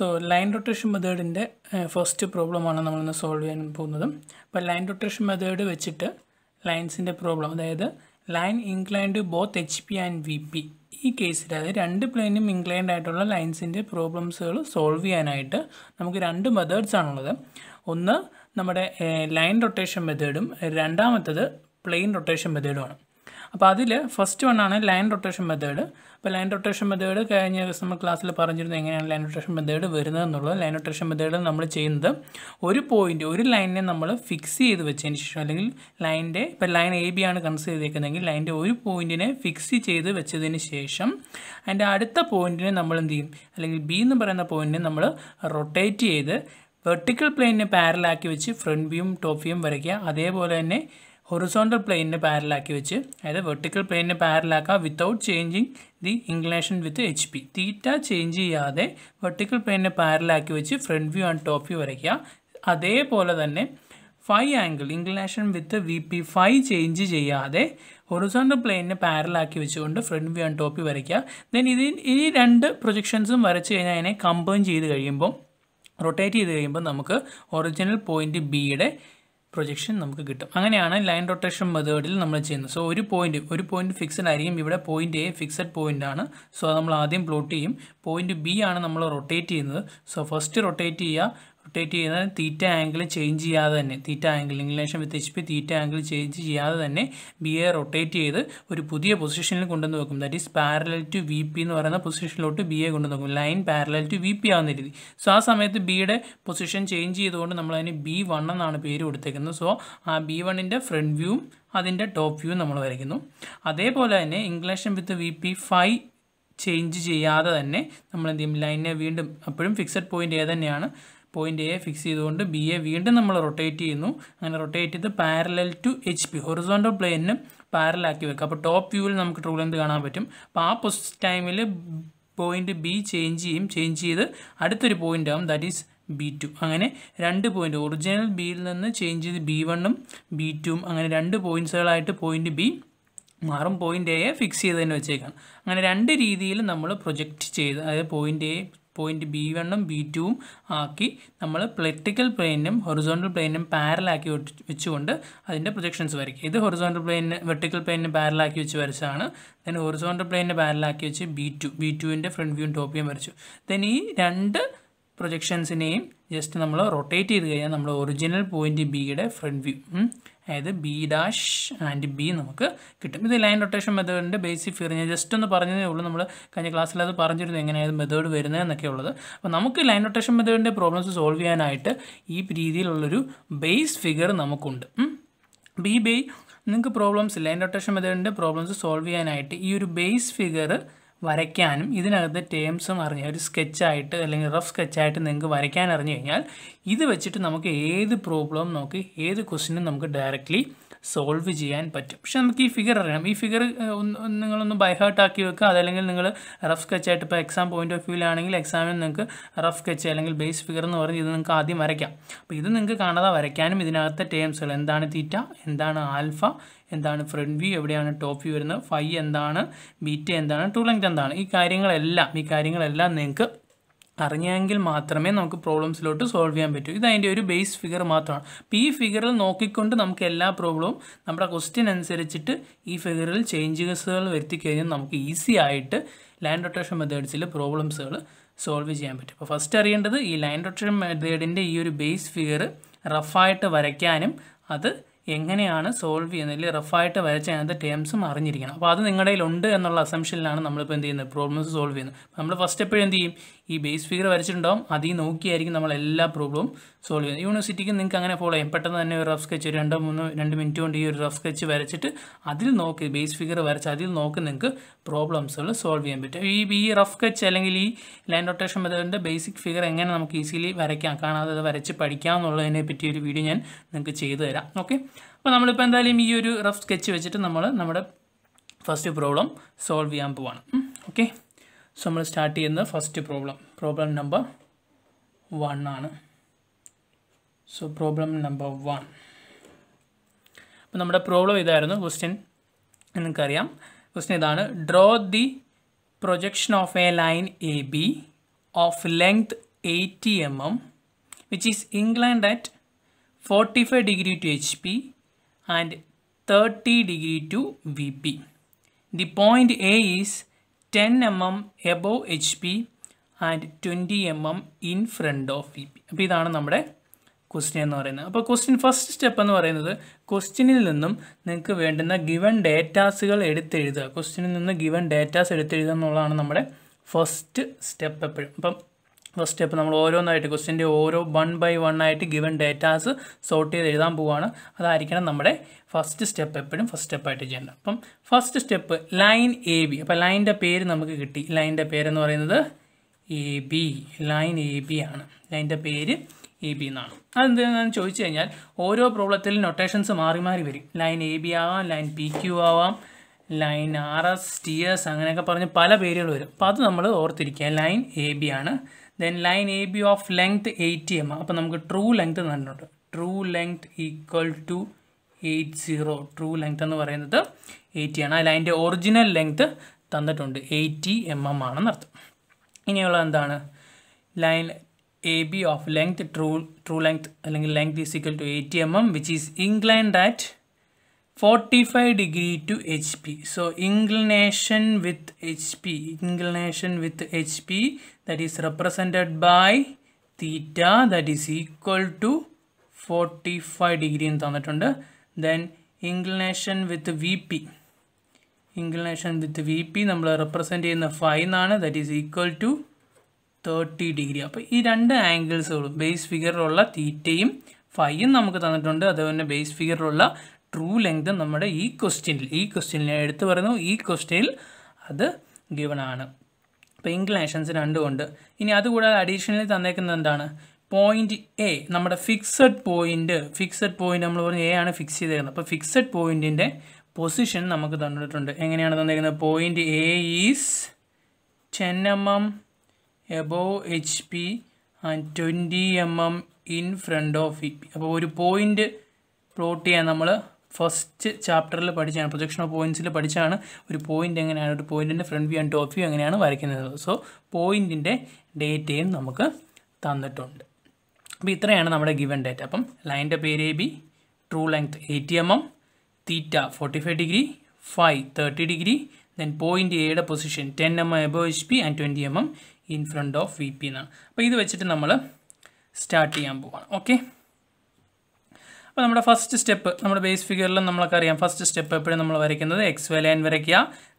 So line rotation മെത്തേഡിൻ്റെ first പ്രോബ്ലമാണ് നമ്മളിന്ന് സോൾവ് ചെയ്യാൻ പോകുന്നത് അപ്പോൾ ലൈൻ റൊട്ടേഷൻ മെത്തേഡ് വെച്ചിട്ട് ലൈൻസിൻ്റെ പ്രോബ്ലം അതായത് line inclined both H P and V P ഈ കേസിൽ അതായത് രണ്ട് പ്ലെയിനും ഇൻക്ലൈൻഡ് ആയിട്ടുള്ള ലൈൻസിൻ്റെ പ്രോബ്ലംസുകൾ സോൾവ് ചെയ്യാനായിട്ട് നമുക്ക് രണ്ട് മെത്തേഡ്സ് ആണുള്ളത് ഒന്ന് നമ്മുടെ ലൈൻ റൊട്ടേഷൻ മെത്തേഡും രണ്ടാമത്തത് പ്ലെയിൻ റൊട്ടേഷൻ മെത്തേഡുമാണ് അപ്പോൾ അതിൽ ഫസ്റ്റ് വണ്ണാണ് ലൈൻ റൊട്ടേഷൻ മെത്തേഡ് അപ്പോൾ ലൈൻ റൊട്ടേഷൻ മെത്തേഡ് കഴിഞ്ഞ ദിവസം നമ്മൾ ക്ലാസ്സിൽ പറഞ്ഞിരുന്നത് എങ്ങനെയാണ് ലൈൻ റൊട്ടേഷൻ മെത്തേഡ് വരുന്നത് എന്നുള്ളത് ലൈൻ റൊട്ടേഷൻ മെത്തേഡ് നമ്മൾ ചെയ്യുന്നത് ഒരു പോയിൻ്റ് ഒരു ലൈനിനെ നമ്മൾ ഫിക്സ് ചെയ്ത് വെച്ചതിന് ശേഷം അല്ലെങ്കിൽ ലൈനിൻ്റെ ഇപ്പോൾ ലൈൻ എ ബി ആണ് കൺസിഡർ ചെയ്തേക്കുന്നതെങ്കിൽ ലൈനിൻ്റെ ഒരു പോയിൻറ്റിനെ ഫിക്സ് ചെയ്ത് വെച്ചതിന് ശേഷം അതിൻ്റെ അടുത്ത പോയിൻറ്റിനെ നമ്മൾ എന്ത് ചെയ്യും അല്ലെങ്കിൽ ബി എന്ന് പറയുന്ന പോയിൻറ്റിനെ നമ്മൾ റൊട്ടേറ്റ് ചെയ്ത് വെർട്ടിക്കൽ പ്ലെയിനിന് പാരലാക്കി വെച്ച് ഫ്രണ്ട് വ്യൂയും ടോപ്പ് വ്യൂയും വരയ്ക്കുക അതേപോലെ തന്നെ ഹൊറിസോണ്ടൽ പ്ലെയിനിന് പാരലാക്കി വെച്ച് അതായത് വെർട്ടിക്കൽ പ്ലെയിനിന് പാരലാക്കുക without changing the inclination with H P theta change ചെയ്യാതെ വെർട്ടിക്കൽ പ്ലെയിനിന് പാരലാക്കി വെച്ച് front view and top view വരയ്ക്കുക അതേപോലെ തന്നെ phi angle inclination with V P phi change ചെയ്യാതെ ഹൊറിസോണ്ടൽ പ്ലെയിനിന് പാരലാക്കി വെച്ചുകൊണ്ട് ഫ്രണ്ട് വ്യൂ ആൻഡ് ടോപ്പ് വരയ്ക്കുക ദെൻ ഇതിൽ ഈ രണ്ട് പ്രൊജക്ഷൻസും വരച്ച് കഴിഞ്ഞാൽ അതിനെ കമ്പൈൻ ചെയ്ത് കഴിയുമ്പോൾ റൊട്ടേറ്റ് ചെയ്ത് കഴിയുമ്പോൾ നമുക്ക് ഒറിജിനൽ പോയിൻറ്റ് ബിയുടെ പ്രൊജക്ഷൻ നമുക്ക് കിട്ടും അങ്ങനെയാണ് ലൈൻ റൊട്ടേഷൻ മെത്തേഡിൽ നമ്മൾ ചെയ്യുന്നത് സോ ഒരു പോയിന്റ് ഒരു പോയിന്റ് ഫിക്സഡ് ആയിരിക്കും ഇവിടെ പോയിന്റ് എ ഫിക്സഡ് പോയിന്റ് ആണ് സോ നമ്മൾ ആദ്യം പ്ലോട്ട് ചെയ്യും പോയിന്റ് ബി ആണ് നമ്മൾ റൊട്ടേറ്റ് ചെയ്യുന്നത് സോ ഫസ്റ്റ് റൊട്ടേറ്റ് ചെയ്യുക റൊട്ടേറ്റ് ചെയ്യുന്നത് തീറ്റ ആംഗിൾ ചേഞ്ച് ചെയ്യാതെ തന്നെ theta angle inclination with H P theta angle change ചെയ്യാതെ തന്നെ ബി എ റൊട്ടേറ്റ് ചെയ്ത് ഒരു പുതിയ പൊസിഷനിൽ കൊണ്ടുവന്ന് വെക്കും that is parallel to V P എന്ന് പറയുന്ന പൊസിഷനിലോട്ട് ബി എ കൊണ്ടു നോക്കും line parallel to V P ആവുന്ന രീതി സോ ആ സമയത്ത് ബിയുടെ പൊസിഷൻ ചേഞ്ച് ചെയ്തുകൊണ്ട് നമ്മൾ അതിന് ബി വൺ എന്നാണ് പേര് കൊടുത്തേക്കുന്നത് സോ ആ ബി വണ്ണിൻ്റെ ഫ്രണ്ട് വ്യൂവും അതിൻ്റെ ടോപ്പ് വ്യൂ നമ്മൾ വരയ്ക്കുന്നു അതേപോലെ തന്നെ inclination with V P five change ചെയ്യാതെ തന്നെ നമ്മൾ എന്ത് ചെയ്യും ലൈനെ വീണ്ടും അപ്പോഴും ഫിക്സഡ് പോയിൻ്റ് ഏത് തന്നെയാണ് പോയിന്റ് എ ഫിക്സ് ചെയ്തുകൊണ്ട് ബി എ വീണ്ടും നമ്മൾ റൊട്ടേറ്റ് ചെയ്യുന്നു അങ്ങനെ റൊട്ടേറ്റ് ചെയ്ത് parallel to H P horizontal പ്ലെയിനും പാരലാക്കി വെക്കുക അപ്പോൾ ടോപ്പ് വ്യൂവിൽ നമുക്ക് ട്രൂ എന്ത് കാണാൻ പറ്റും അപ്പോൾ ആ പൊസ് ടൈമിൽ പോയിന്റ് ബി ചേഞ്ച് ചെയ്യും ചേഞ്ച് ചെയ്ത് അടുത്തൊരു പോയിൻ്റ് ആവും ദാറ്റ് ഈസ് ബി ടു അങ്ങനെ രണ്ട് പോയിൻ്റ് ഒറിജിനൽ ബിയിൽ നിന്ന് ചേഞ്ച് ചെയ്ത് ബി വണ്ണും ബി ടുവും അങ്ങനെ രണ്ട് പോയിൻറ്റ്സുകളായിട്ട് പോയിന്റ് ബി മാറും പോയിൻ്റ് എയെ ഫിക്സ് ചെയ്ത് തന്നെ വെച്ചേക്കാണ് അങ്ങനെ രണ്ട് രീതിയിൽ നമ്മൾ പ്രൊജക്റ്റ് ചെയ്ത് അതായത് പോയിൻ്റ് എ പോയിന്റ് ബി വണ്ണും ബി ടുവും ആക്കി നമ്മൾ പൊളിറ്റിക്കൽ പ്ലെയിനും ഹൊറിസോണ്ടൽ പ്ലെയിനും പാരലാക്കി വെച്ചുകൊണ്ട് അതിൻ്റെ പ്രൊജക്ഷൻസ് വരയ്ക്കുക ഇത് ഹൊറിസോണ്ടൽ പ്ലെയിനിന് വെർട്ടിക്കൽ പ്ലെയിനിന് പാരലാക്കി വെച്ച് വരച്ചതാണ് ദെൻ ഹൊറിസോണ്ടൽ പ്ലെയിനിൻ്റെ പാരലാക്കി വെച്ച് ബി ടു ബി ടുവിൻ്റെ ഫ്രണ്ട് വ്യൂവും ടോപ്പ് വ്യൂവും വരച്ചു ദെൻ ഈ രണ്ട് പ്രൊജക്ഷൻസിനെയും ജസ്റ്റ് നമ്മൾ റൊട്ടേറ്റ് ചെയ്ത് കഴിഞ്ഞാൽ നമ്മൾ ഒറിജിനൽ പോയിൻ്റ് ബിയുടെ ഫ്രണ്ട് വ്യൂ അതായത് ബി ഡാഷ് ആൻഡ് ബി നമുക്ക് കിട്ടും ഇത് ലൈൻ റൊട്ടേഷൻ മെത്തേഡിൻ്റെ ബേസിക് ഫിയർ ഞാൻ ജസ്റ്റ് ഒന്ന് പറഞ്ഞതേ ഉള്ളൂ നമ്മൾ കഴിഞ്ഞ ക്ലാസ്സിൽ അത് പറഞ്ഞിരുന്നു എങ്ങനെയാണ് മെത്തേഡ് വരുന്നതെന്നൊക്കെ ഉള്ളത് അപ്പോൾ നമുക്ക് ലൈൻ റൊട്ടേഷൻ മെത്തേഡിൻ്റെ പ്രോബ്ലംസ് സോൾവ് ചെയ്യാനായിട്ട് ഈ രീതിയിലുള്ളൊരു ബേസ് ഫിഗർ നമുക്കുണ്ട് ബി ബൈ നിങ്ങൾക്ക് പ്രോബ്ലംസ് ലൈൻ റൊട്ടേഷൻ മെത്തേഡിൻ്റെ പ്രോബ്ലംസ് സോൾവ് ചെയ്യാനായിട്ട് ഈ ഒരു ബേസ് ഫിഗർ വരയ്ക്കാനും ഇതിനകത്ത് ടേംസും അറിഞ്ഞ ഒരു സ്കെച്ചായിട്ട് അല്ലെങ്കിൽ റഫ് സ്കെച്ചായിട്ട് നിങ്ങൾക്ക് വരയ്ക്കാൻ അറിഞ്ഞു കഴിഞ്ഞാൽ ഇത് വെച്ചിട്ട് നമുക്ക് ഏത് പ്രോബ്ലം നോക്കി ഏത് ക്വസ്റ്റിനും നമുക്ക് ഡയറക്റ്റ്ലി സോൾവ് ചെയ്യാൻ പറ്റും പക്ഷെ നമുക്ക് ഈ ഫിഗർ അറിയാം ഈ ഫിഗർ നിങ്ങളൊന്ന് ബൈഹാർട്ട് ആക്കി വെക്കുക അതല്ലെങ്കിൽ നിങ്ങൾ റഫ് സ്കെച്ച് ആയിട്ട് ഇപ്പോൾ എക്സാം പോയിന്റ് ഓഫ് വ്യൂലാണെങ്കിൽ എക്സാമിന് നിങ്ങൾക്ക് റഫ് സ്കെച്ച് അല്ലെങ്കിൽ ബേസ് ഫിഗർ എന്ന് പറഞ്ഞ് ഇത് നിങ്ങൾക്ക് ആദ്യം വരയ്ക്കാം അപ്പോൾ ഇത് നിങ്ങൾക്ക് കാണാതെ വരയ്ക്കാനും ഇതിനകത്തെ ടേംസുകൾ എന്താണ് തീറ്റ എന്താണ് ആൽഫ എന്താണ് ഫ്രണ്ട് വ്യൂ എവിടെയാണ് ടോപ്പ് വ്യൂ വരുന്നത് ഫൈ എന്താണ് ബീറ്റ എന്താണ് ടു ലെങ്ത് എന്താണ് ഈ കാര്യങ്ങളെല്ലാം ഈ കാര്യങ്ങളെല്ലാം നിങ്ങൾക്ക് അറിഞ്ഞെങ്കിൽ മാത്രമേ നമുക്ക് പ്രോബ്ലംസിലോട്ട് സോൾവ് ചെയ്യാൻ പറ്റൂ ഇത് അതിൻ്റെ ഒരു ബേസ് ഫിഗർ മാത്രമാണ് അപ്പോൾ ഈ ഫിഗറിൽ നോക്കിക്കൊണ്ട് നമുക്ക് എല്ലാ പ്രോബ്ലവും നമ്മുടെ ക്വസ്റ്റ്യൻ അനുസരിച്ചിട്ട് ഈ ഫിഗറിൽ ചേഞ്ചസുകൾ വരുത്തി കഴിഞ്ഞാൽ നമുക്ക് ഈസി ആയിട്ട് ലൈൻ റൊട്ടേഷൻ മെത്തേഡ്സിൽ പ്രോബ്ലംസുകൾ സോൾവ് ചെയ്യാൻ പറ്റും അപ്പോൾ ഫസ്റ്റ് അറിയേണ്ടത് ഈ ലൈൻ റൊട്ടേഷൻ മെത്തേഡിൻ്റെ ഈ ഒരു ബേസ് ഫിഗർ റഫായിട്ട് വരയ്ക്കാനും അത് എങ്ങനെയാണ് സോൾവ് ചെയ്യുന്നത് അല്ലെങ്കിൽ റഫായിട്ട് വരച്ച് അതിനകത്ത് ടേംസും അറിഞ്ഞിരിക്കണം അപ്പോൾ അത് നിങ്ങളുടെ കയ്യിലുണ്ട് എന്നുള്ള അസംഷനിലാണ് നമ്മളിപ്പോൾ എന്ത് ചെയ്യുന്നത് പ്രോബ്ലംസ് സോൾവ് ചെയ്യുന്നത് നമ്മൾ ഫസ്റ്റ് എപ്പോഴും എന്ത് ചെയ്യും ഈ ബേസ് ഫിഗർ വരച്ചിട്ടുണ്ടാവും അതിൽ നോക്കിയായിരിക്കും നമ്മൾ എല്ലാ പ്രോബ്ലവും സോൾവ് ചെയ്യുന്നത് യൂണിവേഴ്സിറ്റിക്ക് നിങ്ങൾക്ക് അങ്ങനെ ഫോളോ ചെയ്യാം പെട്ടെന്ന് തന്നെ ഒരു റഫ് സ്കെച്ച് രണ്ടോ മൂന്നോ രണ്ട് മിനിറ്റ് കൊണ്ട് ഈ ഒരു റഫ് സ്കെച്ച് വരച്ചിട്ട് അതിൽ നോക്കി ബേസ് ഫിഗർ വരച്ച് അതിൽ നോക്കി നിങ്ങൾക്ക് പ്രോബ്ലംസുകൾ സോൾവ് ചെയ്യാൻ പറ്റും ഈ ഈ റഫ് സ്കെച്ച് അല്ലെങ്കിൽ ഈ ലൈൻ റൊട്ടേഷൻ മെത്തേഡിൻ്റെ ബേസിക് ഫിഗർ എങ്ങനെ നമുക്ക് ഈസിലി വരയ്ക്കാം കാണാതെ അത് വരച്ച് പഠിക്കാം എന്നുള്ളതിനെ പറ്റിയൊരു വീഡിയോ ഞാൻ നിങ്ങൾക്ക് ചെയ്തു തരാം ഓക്കെ അപ്പോൾ നമ്മളിപ്പോൾ എന്തായാലും ഈ ഒരു റഫ് സ്കെച്ച് വെച്ചിട്ട് നമ്മൾ നമ്മുടെ ഫസ്റ്റ് പ്രോബ്ലം സോൾവ് ചെയ്യാൻ പോവാണ് ഓക്കെ സോ നമ്മൾ സ്റ്റാർട്ട് ചെയ്യുന്നത് first problem problem number one ആണ് സോ പ്രോബ്ലം നമ്പർ വൺ അപ്പോൾ നമ്മുടെ പ്രോബ്ലം ഇതായിരുന്നു ക്വസ്റ്റ്യൻ നിങ്ങൾക്കറിയാം ക്വസ്റ്റ്യൻ ഇതാണ് draw the projection of a line A B of length eighty M M which is inclined at 45 degree to HP and 30 degree to VP. The point A is 10 mm above HP and twenty M M in front of V P അപ്പോൾ ഇതാണ് നമ്മുടെ question എന്ന് പറയുന്നത് അപ്പോൾ question first step എന്ന് പറയുന്നത് ക്വസ്റ്റ്യനിൽ നിന്നും നിങ്ങൾക്ക് വേണ്ടുന്ന ഗിവൺ ഡേറ്റാസുകൾ എടുത്തെഴുതുക ക്വസ്റ്റ്യനിൽ നിന്ന് ഗിവൺ ഡേറ്റാസ് എടുത്തെഴുതുക എന്നുള്ളതാണ് നമ്മുടെ ഫസ്റ്റ് സ്റ്റെപ്പ് എപ്പോഴും അപ്പം ഫസ്റ്റ് സ്റ്റെപ്പ് നമ്മൾ ഓരോന്നായിട്ട് ക്വസ്റ്റ്യൻ്റെ ഓരോ വൺ ബൈ വൺ ആയിട്ട് ഗിവൻ ഡേറ്റാസ് സോർട്ട് ചെയ്ത് എഴുതാൻ പോവുകയാണ് അതായിരിക്കണം നമ്മുടെ ഫസ്റ്റ് സ്റ്റെപ്പ് എപ്പോഴും ഫസ്റ്റ് സ്റ്റെപ്പായിട്ട് ചെയ്യേണ്ടത് അപ്പം first step line A B അപ്പോൾ ലൈനിൻ്റെ പേര് നമുക്ക് കിട്ടി ലൈനിൻ്റെ പേരെന്ന് പറയുന്നത് A B line A B ആണ് ലൈനിൻ്റെ പേര് എ ബി എന്നാണ് അതെന്താണെന്ന് ചോദിച്ചു കഴിഞ്ഞാൽ ഓരോ പ്രോബ്ലത്തിലും നൊട്ടേഷൻസ് മാറി മാറി വരും ലൈൻ എ ബി ആവാം ലൈൻ പി ക്യു ആവാം line R S T S അങ്ങനെയൊക്കെ പറഞ്ഞ് പല പേരുകൾ വരും അപ്പോൾ അത് നമ്മൾ ഓർത്തിരിക്കുക ലൈൻ എ ബി ആണ് then line A B of length eighty M അപ്പം നമുക്ക് ട്രൂ ലെങ്ത് തന്നിട്ടുണ്ട് true length equal to eight zero true length എന്ന് പറയുന്നത് എയ്റ്റി ആണ് ആ അതിൻ്റെ ഒറിജിനൽ ലെങ്ത് തന്നിട്ടുണ്ട് എയ്റ്റി എം എം ആണെന്നർത്ഥം ഇനിയുള്ള എന്താണ് line A B of length true true length അല്ലെങ്കിൽ length is equal to eighty M M which is inclined at forty five degree to H P so inclination with H P inclination with H P that is represented by theta that is equal to forty five degree എന്ന് തന്നിട്ടുണ്ട് then inclination with V P inclination with V P നമ്മൾ represent ചെയ്യുന്ന five എന്നാണ് that is equal to thirty degree അപ്പോൾ ഈ രണ്ട് ആംഗിൾസുകളും base ഫിഗറിലുള്ള തീറ്റയും ഫൈയും നമുക്ക് തന്നിട്ടുണ്ട് അതുപോലെ തന്നെ ബേസ് ഫിഗറിലുള്ള ട്രൂ ലെങ്ത് നമ്മുടെ ഈ ക്വസ്റ്റ്യനിൽ ഈ ക്വസ്റ്റ്യനിൽ ഞാൻ എടുത്തു പറയുന്നു ഈ ക്വസ്റ്റ്യനിൽ അത് ഗിവൺ ആണ് അപ്പോൾ രണ്ടും ഉണ്ട് ഇനി അതുകൂടാതെ അഡീഷണലി തന്നേക്കുന്നത് എന്താണ് പോയിന്റ് എ നമ്മുടെ ഫിക്സഡ് പോയിന്റ് ഫിക്സഡ് പോയിന്റ് നമ്മൾ പറഞ്ഞ എ ആണ് ഫിക്സ് ചെയ്തേക്കുന്നത് അപ്പോൾ ഫിക്സഡ് പോയിന്റിൻ്റെ പൊസിഷൻ നമുക്ക് തന്നിട്ടുണ്ട് എങ്ങനെയാണ് തന്നിരിക്കുന്നത് point A is ten M M above H P and twenty M M in front of E P അപ്പോൾ ഒരു പോയിന്റ് പ്ലോട്ട് ചെയ്യാൻ നമ്മൾ ഫസ്റ്റ് ചാപ്റ്ററിൽ പഠിച്ചാണ് പ്രൊജക്ഷൻ ഓഫ് പോയിൻറ്റ്സിൽ പഠിച്ചാണ് ഒരു പോയിൻ്റ് എങ്ങനെയാണ് ഒരു പോയിൻറ്റിൻ്റെ front view and top view എങ്ങനെയാണ് വരയ്ക്കുന്നത് സോ പോയിൻറ്റിൻ്റെ ഡേറ്റയും നമുക്ക് തന്നിട്ടുണ്ട് അപ്പോൾ ഇത്രയാണ് നമ്മുടെ ഗിവൻ ഡേറ്റ അപ്പം ലൈൻ്റെ പേര് A B true length eighty M M theta forty five degree five thirty degree then point എയുടെ position ten M M above H P and twenty M M in front of V P എന്നാണ് അപ്പോൾ ഇത് വെച്ചിട്ട് നമ്മൾ start ചെയ്യാൻ പോവാണ് okay അപ്പോൾ നമ്മുടെ ഫസ്റ്റ് സ്റ്റെപ്പ് നമ്മുടെ ബേസ് ഫിഗറിലും നമ്മൾക്കറിയാം ഫസ്റ്റ് സ്റ്റെപ്പ് എപ്പോഴും നമ്മൾ വരയ്ക്കുന്നത് എക്സ് ലൈൻ വരയ്ക്കുക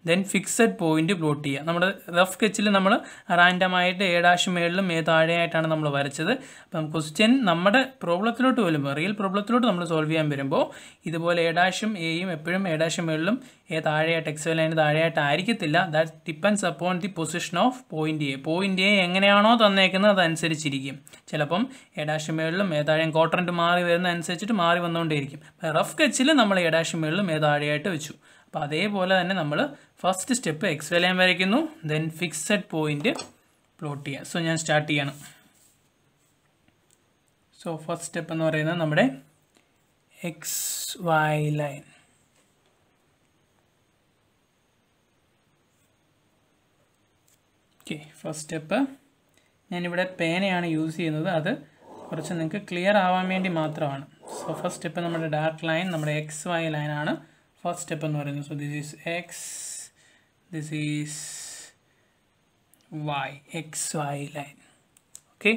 ദെൻ ഫിക്സഡ് പോയിന്റ് പ്ലോട്ട് ചെയ്യുക നമ്മുടെ റഫ് സ്കെച്ചിൽ നമ്മൾ റാൻഡമായിട്ട് എ മേളിലും എ താഴെയായിട്ടാണ് നമ്മൾ വരച്ചത് അപ്പം ക്വസ്റ്റ്യൻ നമ്മുടെ പ്രോബ്ലത്തിലോട്ട് വരുമ്പോൾ റിയൽ പ്രോബ്ലത്തിലോട്ട് നമ്മൾ സോൾവ് ചെയ്യാൻ വരുമ്പോൾ ഇതുപോലെ എ എയും എപ്പോഴും എ മേളിലും എ താഴെയായിട്ട് എക്സ് ലൈന് താഴെയായിട്ട് ആയിരിക്കത്തില്ല that depends upon the position of point A point A എങ്ങനെയാണോ തന്നേക്കുന്നത് അതനുസരിച്ചിരിക്കും ചിലപ്പം എ മേളിലും ഏ താഴെയും കോട്ടറൻറ്റ് മാറി വരുന്നതനുസരിച്ചിട്ട് മാറി വന്നുകൊണ്ടേയിരിക്കും റഫ് കച്ചിൽ നമ്മൾ എ മേളിലും ഏ താഴെയായിട്ട് വെച്ചു അപ്പോൾ അതേപോലെ തന്നെ നമ്മൾ ഫസ്റ്റ് സ്റ്റെപ്പ് എക്സ് വലയം വരയ്ക്കുന്നു ദെൻ ഫിക്സഡ് പോയിൻ്റ് പ്ലോട്ട് ചെയ്യാം സോ ഞാൻ സ്റ്റാർട്ട് ചെയ്യണം സോ ഫസ്റ്റ് സ്റ്റെപ്പ് എന്ന് പറയുന്നത് നമ്മുടെ X Y line okay first step ഞാനിവിടെ പേനയാണ് യൂസ് ചെയ്യുന്നത് അത് കുറച്ച് നിങ്ങൾക്ക് ക്ലിയർ ആവാൻ വേണ്ടി മാത്രമാണ് സോ ഫസ്റ്റ് സ്റ്റെപ്പ് നമ്മുടെ ഡാർക്ക് ലൈൻ നമ്മുടെ എക്സ് വൈ ലൈനാണ് ഫസ്റ്റ് സ്റ്റെപ്പ് എന്ന് പറയുന്നത് so this is X this is Y X Y line okay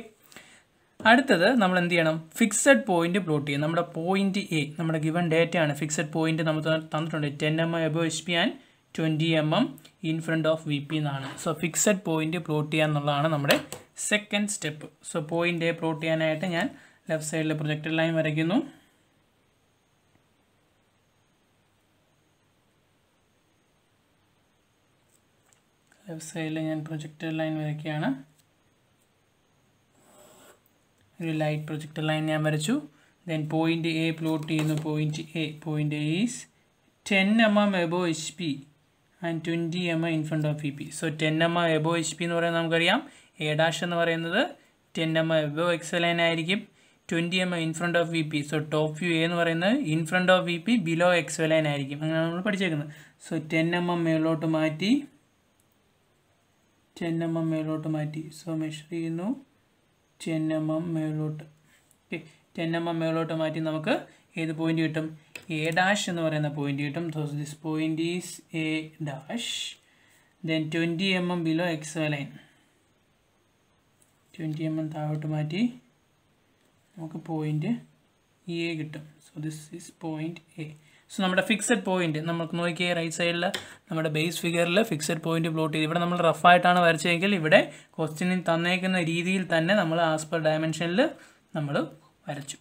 അടുത്തത് നമ്മൾ എന്ത് ചെയ്യണം ഫിക്സഡ് പോയിന്റ് പ്ലോട്ട് ചെയ്യും നമ്മുടെ പോയിന്റ് എ നമ്മുടെ ഗിവൺ ഡേറ്റ ആണ് ഫിക്സഡ് പോയിന്റ് നമുക്ക് തന്നിട്ടുണ്ട് ten M M above H P and twenty M M in front of V P എന്നാണ് സോ ഫിക്സഡ് പോയിന്റ് പ്ലോട്ട് ചെയ്യുക എന്നുള്ളതാണ് നമ്മുടെ second step so point A plot ചെയ്യാനായിട്ട് ഞാൻ ലെഫ്റ്റ് സൈഡിൽ പ്രൊജക്റ്റഡ് ലൈൻ വരയ്ക്കുന്നു ലെഫ്റ്റ് സൈഡിൽ ഞാൻ പ്രൊജക്ടർ ലൈൻ വരയ്ക്കുകയാണ് ഒരു ലൈറ്റ് പ്രൊജക്ടർ ലൈൻ ഞാൻ വരച്ചു ദെൻ പോയിൻ്റ് എ പ്ലോട്ട് ചെയ്യുന്നു point A point A is ten M M above H P and twenty M A in front of E P so ten M M above H P എന്ന് പറയുന്നത് നമുക്കറിയാം A dash എന്ന് പറയുന്നത് ten M A above X L line ആയിരിക്കും twenty M A in front of V P so top you A എന്ന് പറയുന്നത് in front of V P below X L line ആയിരിക്കും അങ്ങനെയാണ് നമ്മൾ പഠിച്ചേക്കുന്നത് സോ ടെൻ എം എം മേലോട്ട് മാറ്റി ടെൻ എം എം മേലോട്ട് മാറ്റി സോ മെഷർ ചെയ്യുന്നു ടെൻ എം എം മേലോട്ട് ഓക്കെ ടെൻ എം എം മേലോട്ട് മാറ്റി നമുക്ക് ഏത് പോയിന്റ് കിട്ടും എ ഡാഷ് എന്ന് പറയുന്ന പോയിന്റ് കിട്ടും so this point is A dash then twenty M M below X line twenty M M താഴോട്ട് മാറ്റി നമുക്ക് പോയിന്റ് എ കിട്ടും so this is point A so നമ്മുടെ ഫിക്സഡ് പോയിന്റ് നമുക്ക് നോക്കിയാൽ റൈറ്റ് സൈഡിൽ നമ്മുടെ ബേസ് ഫിഗറിൽ ഫിക്സഡ് പോയിന്റ് പ്ലോട്ട് ചെയ്ത് ഇവിടെ നമ്മൾ റഫായിട്ടാണ് വരച്ചതെങ്കിൽ ഇവിടെ ക്വസ്റ്റ്യനിൽ തന്നേക്കുന്ന രീതിയിൽ തന്നെ നമ്മൾ ആസ് പെർ ഡയമെൻഷനിൽ നമ്മൾ വരച്ചു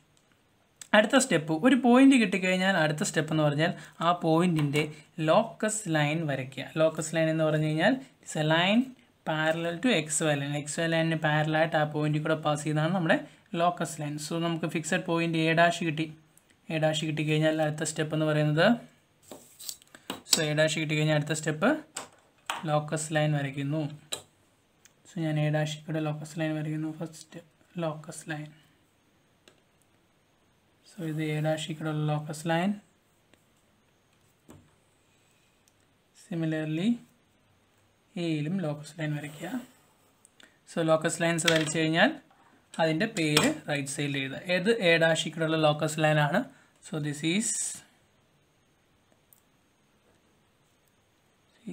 അടുത്ത സ്റ്റെപ്പ് ഒരു പോയിന്റ് കിട്ടിക്കഴിഞ്ഞാൽ അടുത്ത സ്റ്റെപ്പ് എന്ന് പറഞ്ഞാൽ ആ പോയിന്റിൻ്റെ ലോക്കസ് ലൈൻ വരയ്ക്കുക ലോക്കസ് ലൈൻ എന്ന് പറഞ്ഞു കഴിഞ്ഞാൽ it's A line parallel to X Y line X Y ലൈനിന് പാരലായിട്ട് ആ പോയിന്റ് കൂടെ പാസ് ചെയ്താണ് നമ്മുടെ ലോക്കസ് ലൈൻ സോ നമുക്ക് ഫിക്സഡ് പോയിന്റ് എ ഡാഷ് കിട്ടി എ ഡാഷ് കിട്ടിക്കഴിഞ്ഞാൽ അടുത്ത സ്റ്റെപ്പ് എന്ന് പറയുന്നത് സോ എ ഡാഷ് കിട്ടിക്കഴിഞ്ഞാൽ അടുത്ത സ്റ്റെപ്പ് ലോക്കസ് ലൈൻ വരയ്ക്കുന്നു സോ ഞാൻ എ ഡാഷ് ഇവിടെ ലോക്കസ് ലൈൻ വരയ്ക്കുന്നു ഫസ്റ്റ് ലോക്കസ് ലൈൻ സോ ഇത് എ ഡാഷ് കൂടെ ലോക്കസ് ലൈൻ സിമിലർലി എയിലും ലോക്കസ് ലൈൻ വരയ്ക്കുക സോ ലോക്കസ് ലൈൻസ് വരച്ചു കഴിഞ്ഞാൽ അതിൻ്റെ പേര് റൈറ്റ് സൈഡിൽ എഴുതുക ഏത് എ ഡാഷിക്കുള്ള ലോക്കസ് ആണ് so this is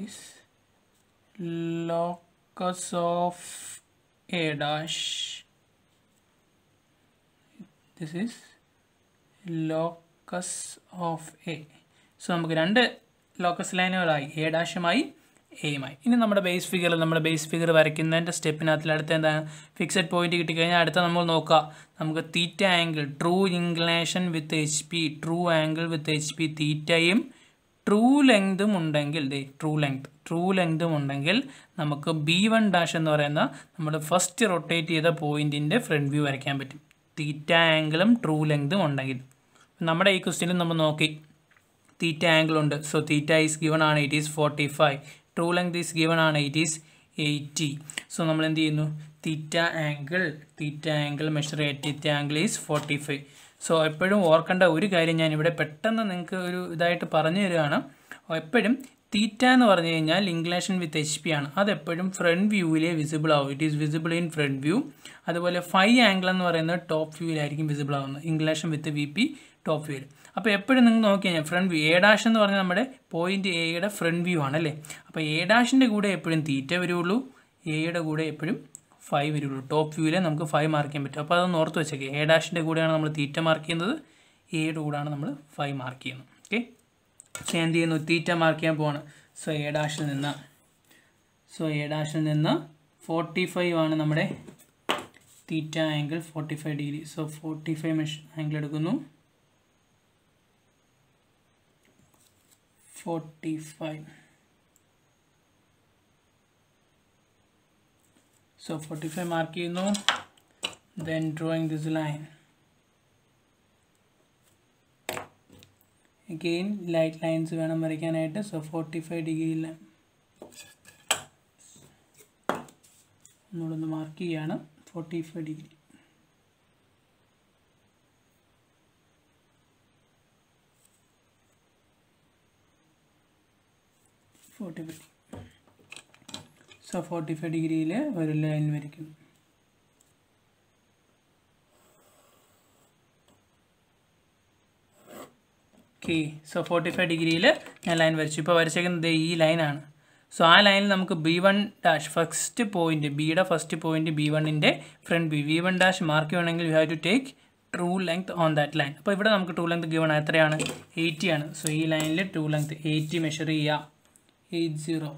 is locus of A dash this is locus of A so നമുക്ക് രണ്ട് ലോക്കസ് ലൈനുകളായി എ ഡാഷുമായി എയുമായി ഇനി നമ്മുടെ ബേസ് ഫിഗർ നമ്മുടെ ബേസ് ഫിഗർ വരയ്ക്കുന്നതിൻ്റെ സ്റ്റെപ്പിനകത്തിൽ അടുത്ത എന്താണ് ഫിക്സഡ് പോയിന്റ് കിട്ടിക്കഴിഞ്ഞാൽ അടുത്ത നമ്മൾ നോക്കുക നമുക്ക് theta angle true inclination with H P true angle with H P തീറ്റയും ട്രൂ ലെങ്തും ഉണ്ടെങ്കിൽ ദേ ട്രൂ ലെങ്ത് ട്രൂ ലെങ്തും ഉണ്ടെങ്കിൽ നമുക്ക് ബി വൺ ഡാഷ് എന്ന് പറയുന്ന നമ്മൾ ഫസ്റ്റ് റൊട്ടേറ്റ് ചെയ്ത പോയിന്റിൻ്റെ ഫ്രണ്ട് വ്യൂ വരയ്ക്കാൻ പറ്റും തീറ്റ ആംഗിളും ട്രൂ ലെങ്തും ഉണ്ടെങ്കിൽ നമ്മുടെ ഈ ക്വസ്റ്റ്യനിൽ നമ്മൾ നോക്കി തീറ്റ ആംഗിൾ ഉണ്ട് സോ തീറ്റ ഈസ് ഗിവൺ ആണ് it is forty five true length is given ആണ് ഇറ്റ് ഈസ് എയ്റ്റി സോ നമ്മൾ എന്ത് ചെയ്യുന്നു theta angle theta angle measure ചെയ്യാം theta angle is forty five so എപ്പോഴും ഓർക്കേണ്ട ഒരു കാര്യം ഞാൻ ഇവിടെ പെട്ടെന്ന് നിങ്ങൾക്ക് ഒരു ഇതായിട്ട് പറഞ്ഞു തരികയാണ് എപ്പോഴും തീറ്റ എന്ന് പറഞ്ഞു കഴിഞ്ഞാൽ ഇൻക്ലേഷൻ വിത്ത് എച്ച് പി ആണ് അതെപ്പോഴും ഫ്രണ്ട് വ്യൂവിലേ വിസിബിൾ ആവും it is visible in front view അതുപോലെ ഫൈവ് ആംഗിൾ എന്ന് പറയുന്നത് ടോപ്പ് വ്യൂവിലായിരിക്കും വിസിബിൾ ആവുന്നത് inclination with V P top വ്യൂവിൽ അപ്പോൾ എപ്പോഴും നിങ്ങൾ നോക്കി കഴിഞ്ഞാൽ ഫ്രണ്ട് വ്യൂ എ ഡാഷ് എന്ന് പറഞ്ഞാൽ നമ്മുടെ എ എയുടെ ഫ്രണ്ട് വ്യൂ ആണ് അല്ലേ അപ്പോൾ എ ഡാഷിൻ്റെ കൂടെ എപ്പോഴും തീറ്റ വരുള്ളൂ എയുടെ കൂടെ എപ്പോഴും ഫൈവ് വരുള്ളൂ ടോപ്പ് വ്യൂവിൽ നമുക്ക് ഫൈവ് മാർക്ക് ചെയ്യാൻ പറ്റും അപ്പോൾ അതൊന്ന് ഓർത്ത് വെച്ചേക്കെ എ ഡാഷിൻ്റെ കൂടെയാണ് നമ്മൾ തീറ്റ മാർക്ക് ചെയ്യുന്നത് എയുടെ കൂടെയാണ് നമ്മൾ ഫൈവ് മാർക്ക് ചെയ്യുന്നത് ഓക്കെ സോ എന്ത് ചെയ്യുന്നു തീറ്റ മാർക്ക് ചെയ്യാൻ പോവാണ് സോ എ ഡാഷിൽ നിന്ന് സോ എ ഡാഷിൽ നിന്ന് ഫോർട്ടി ഫൈവ് ആണ് നമ്മുടെ theta angle forty five degree so forty five mesh angle എടുക്കുന്നു forty five so forty five mark ചെയ്യുന്നു then drawing this line again light lines വേണം വരയ്ക്കാനായിട്ട് സോ ഫോർട്ടി ഫൈവ് ഡിഗ്രിയിൽ ഒന്നുകൂടെ ഒന്ന് മാർക്ക് ചെയ്യാണ് forty five degree forty five so forty five ഡിഗ്രിയിൽ ഒരു ലൈൻ വരയ്ക്കും ഓക്കെ സോ ഫോർട്ടി ഫൈവ് ഡിഗ്രിയിൽ ഞാൻ ലൈൻ വരച്ചു ഇപ്പോൾ വരച്ചേക്കുന്നത് ഈ ലൈനാണ് സോ ആ ലൈനിൽ നമുക്ക് B one dash first point ബിയുടെ ഫസ്റ്റ് പോയിന്റ് ബി വണ്ണിൻ്റെ front B V one dash mark ചെയ്യണമെങ്കിൽ you have to take true length on that line അപ്പോൾ ഇവിടെ നമുക്ക് ട്രൂ ലെങ്ത് ഗിവൺ എത്രയാണ് എയ്റ്റി ആണ് സോ ഈ ലൈനിൽ ട്രൂ ലെങ്ത് എയ്റ്റി മെഷർ ചെയ്യാം എയ്റ്റ് സീറോ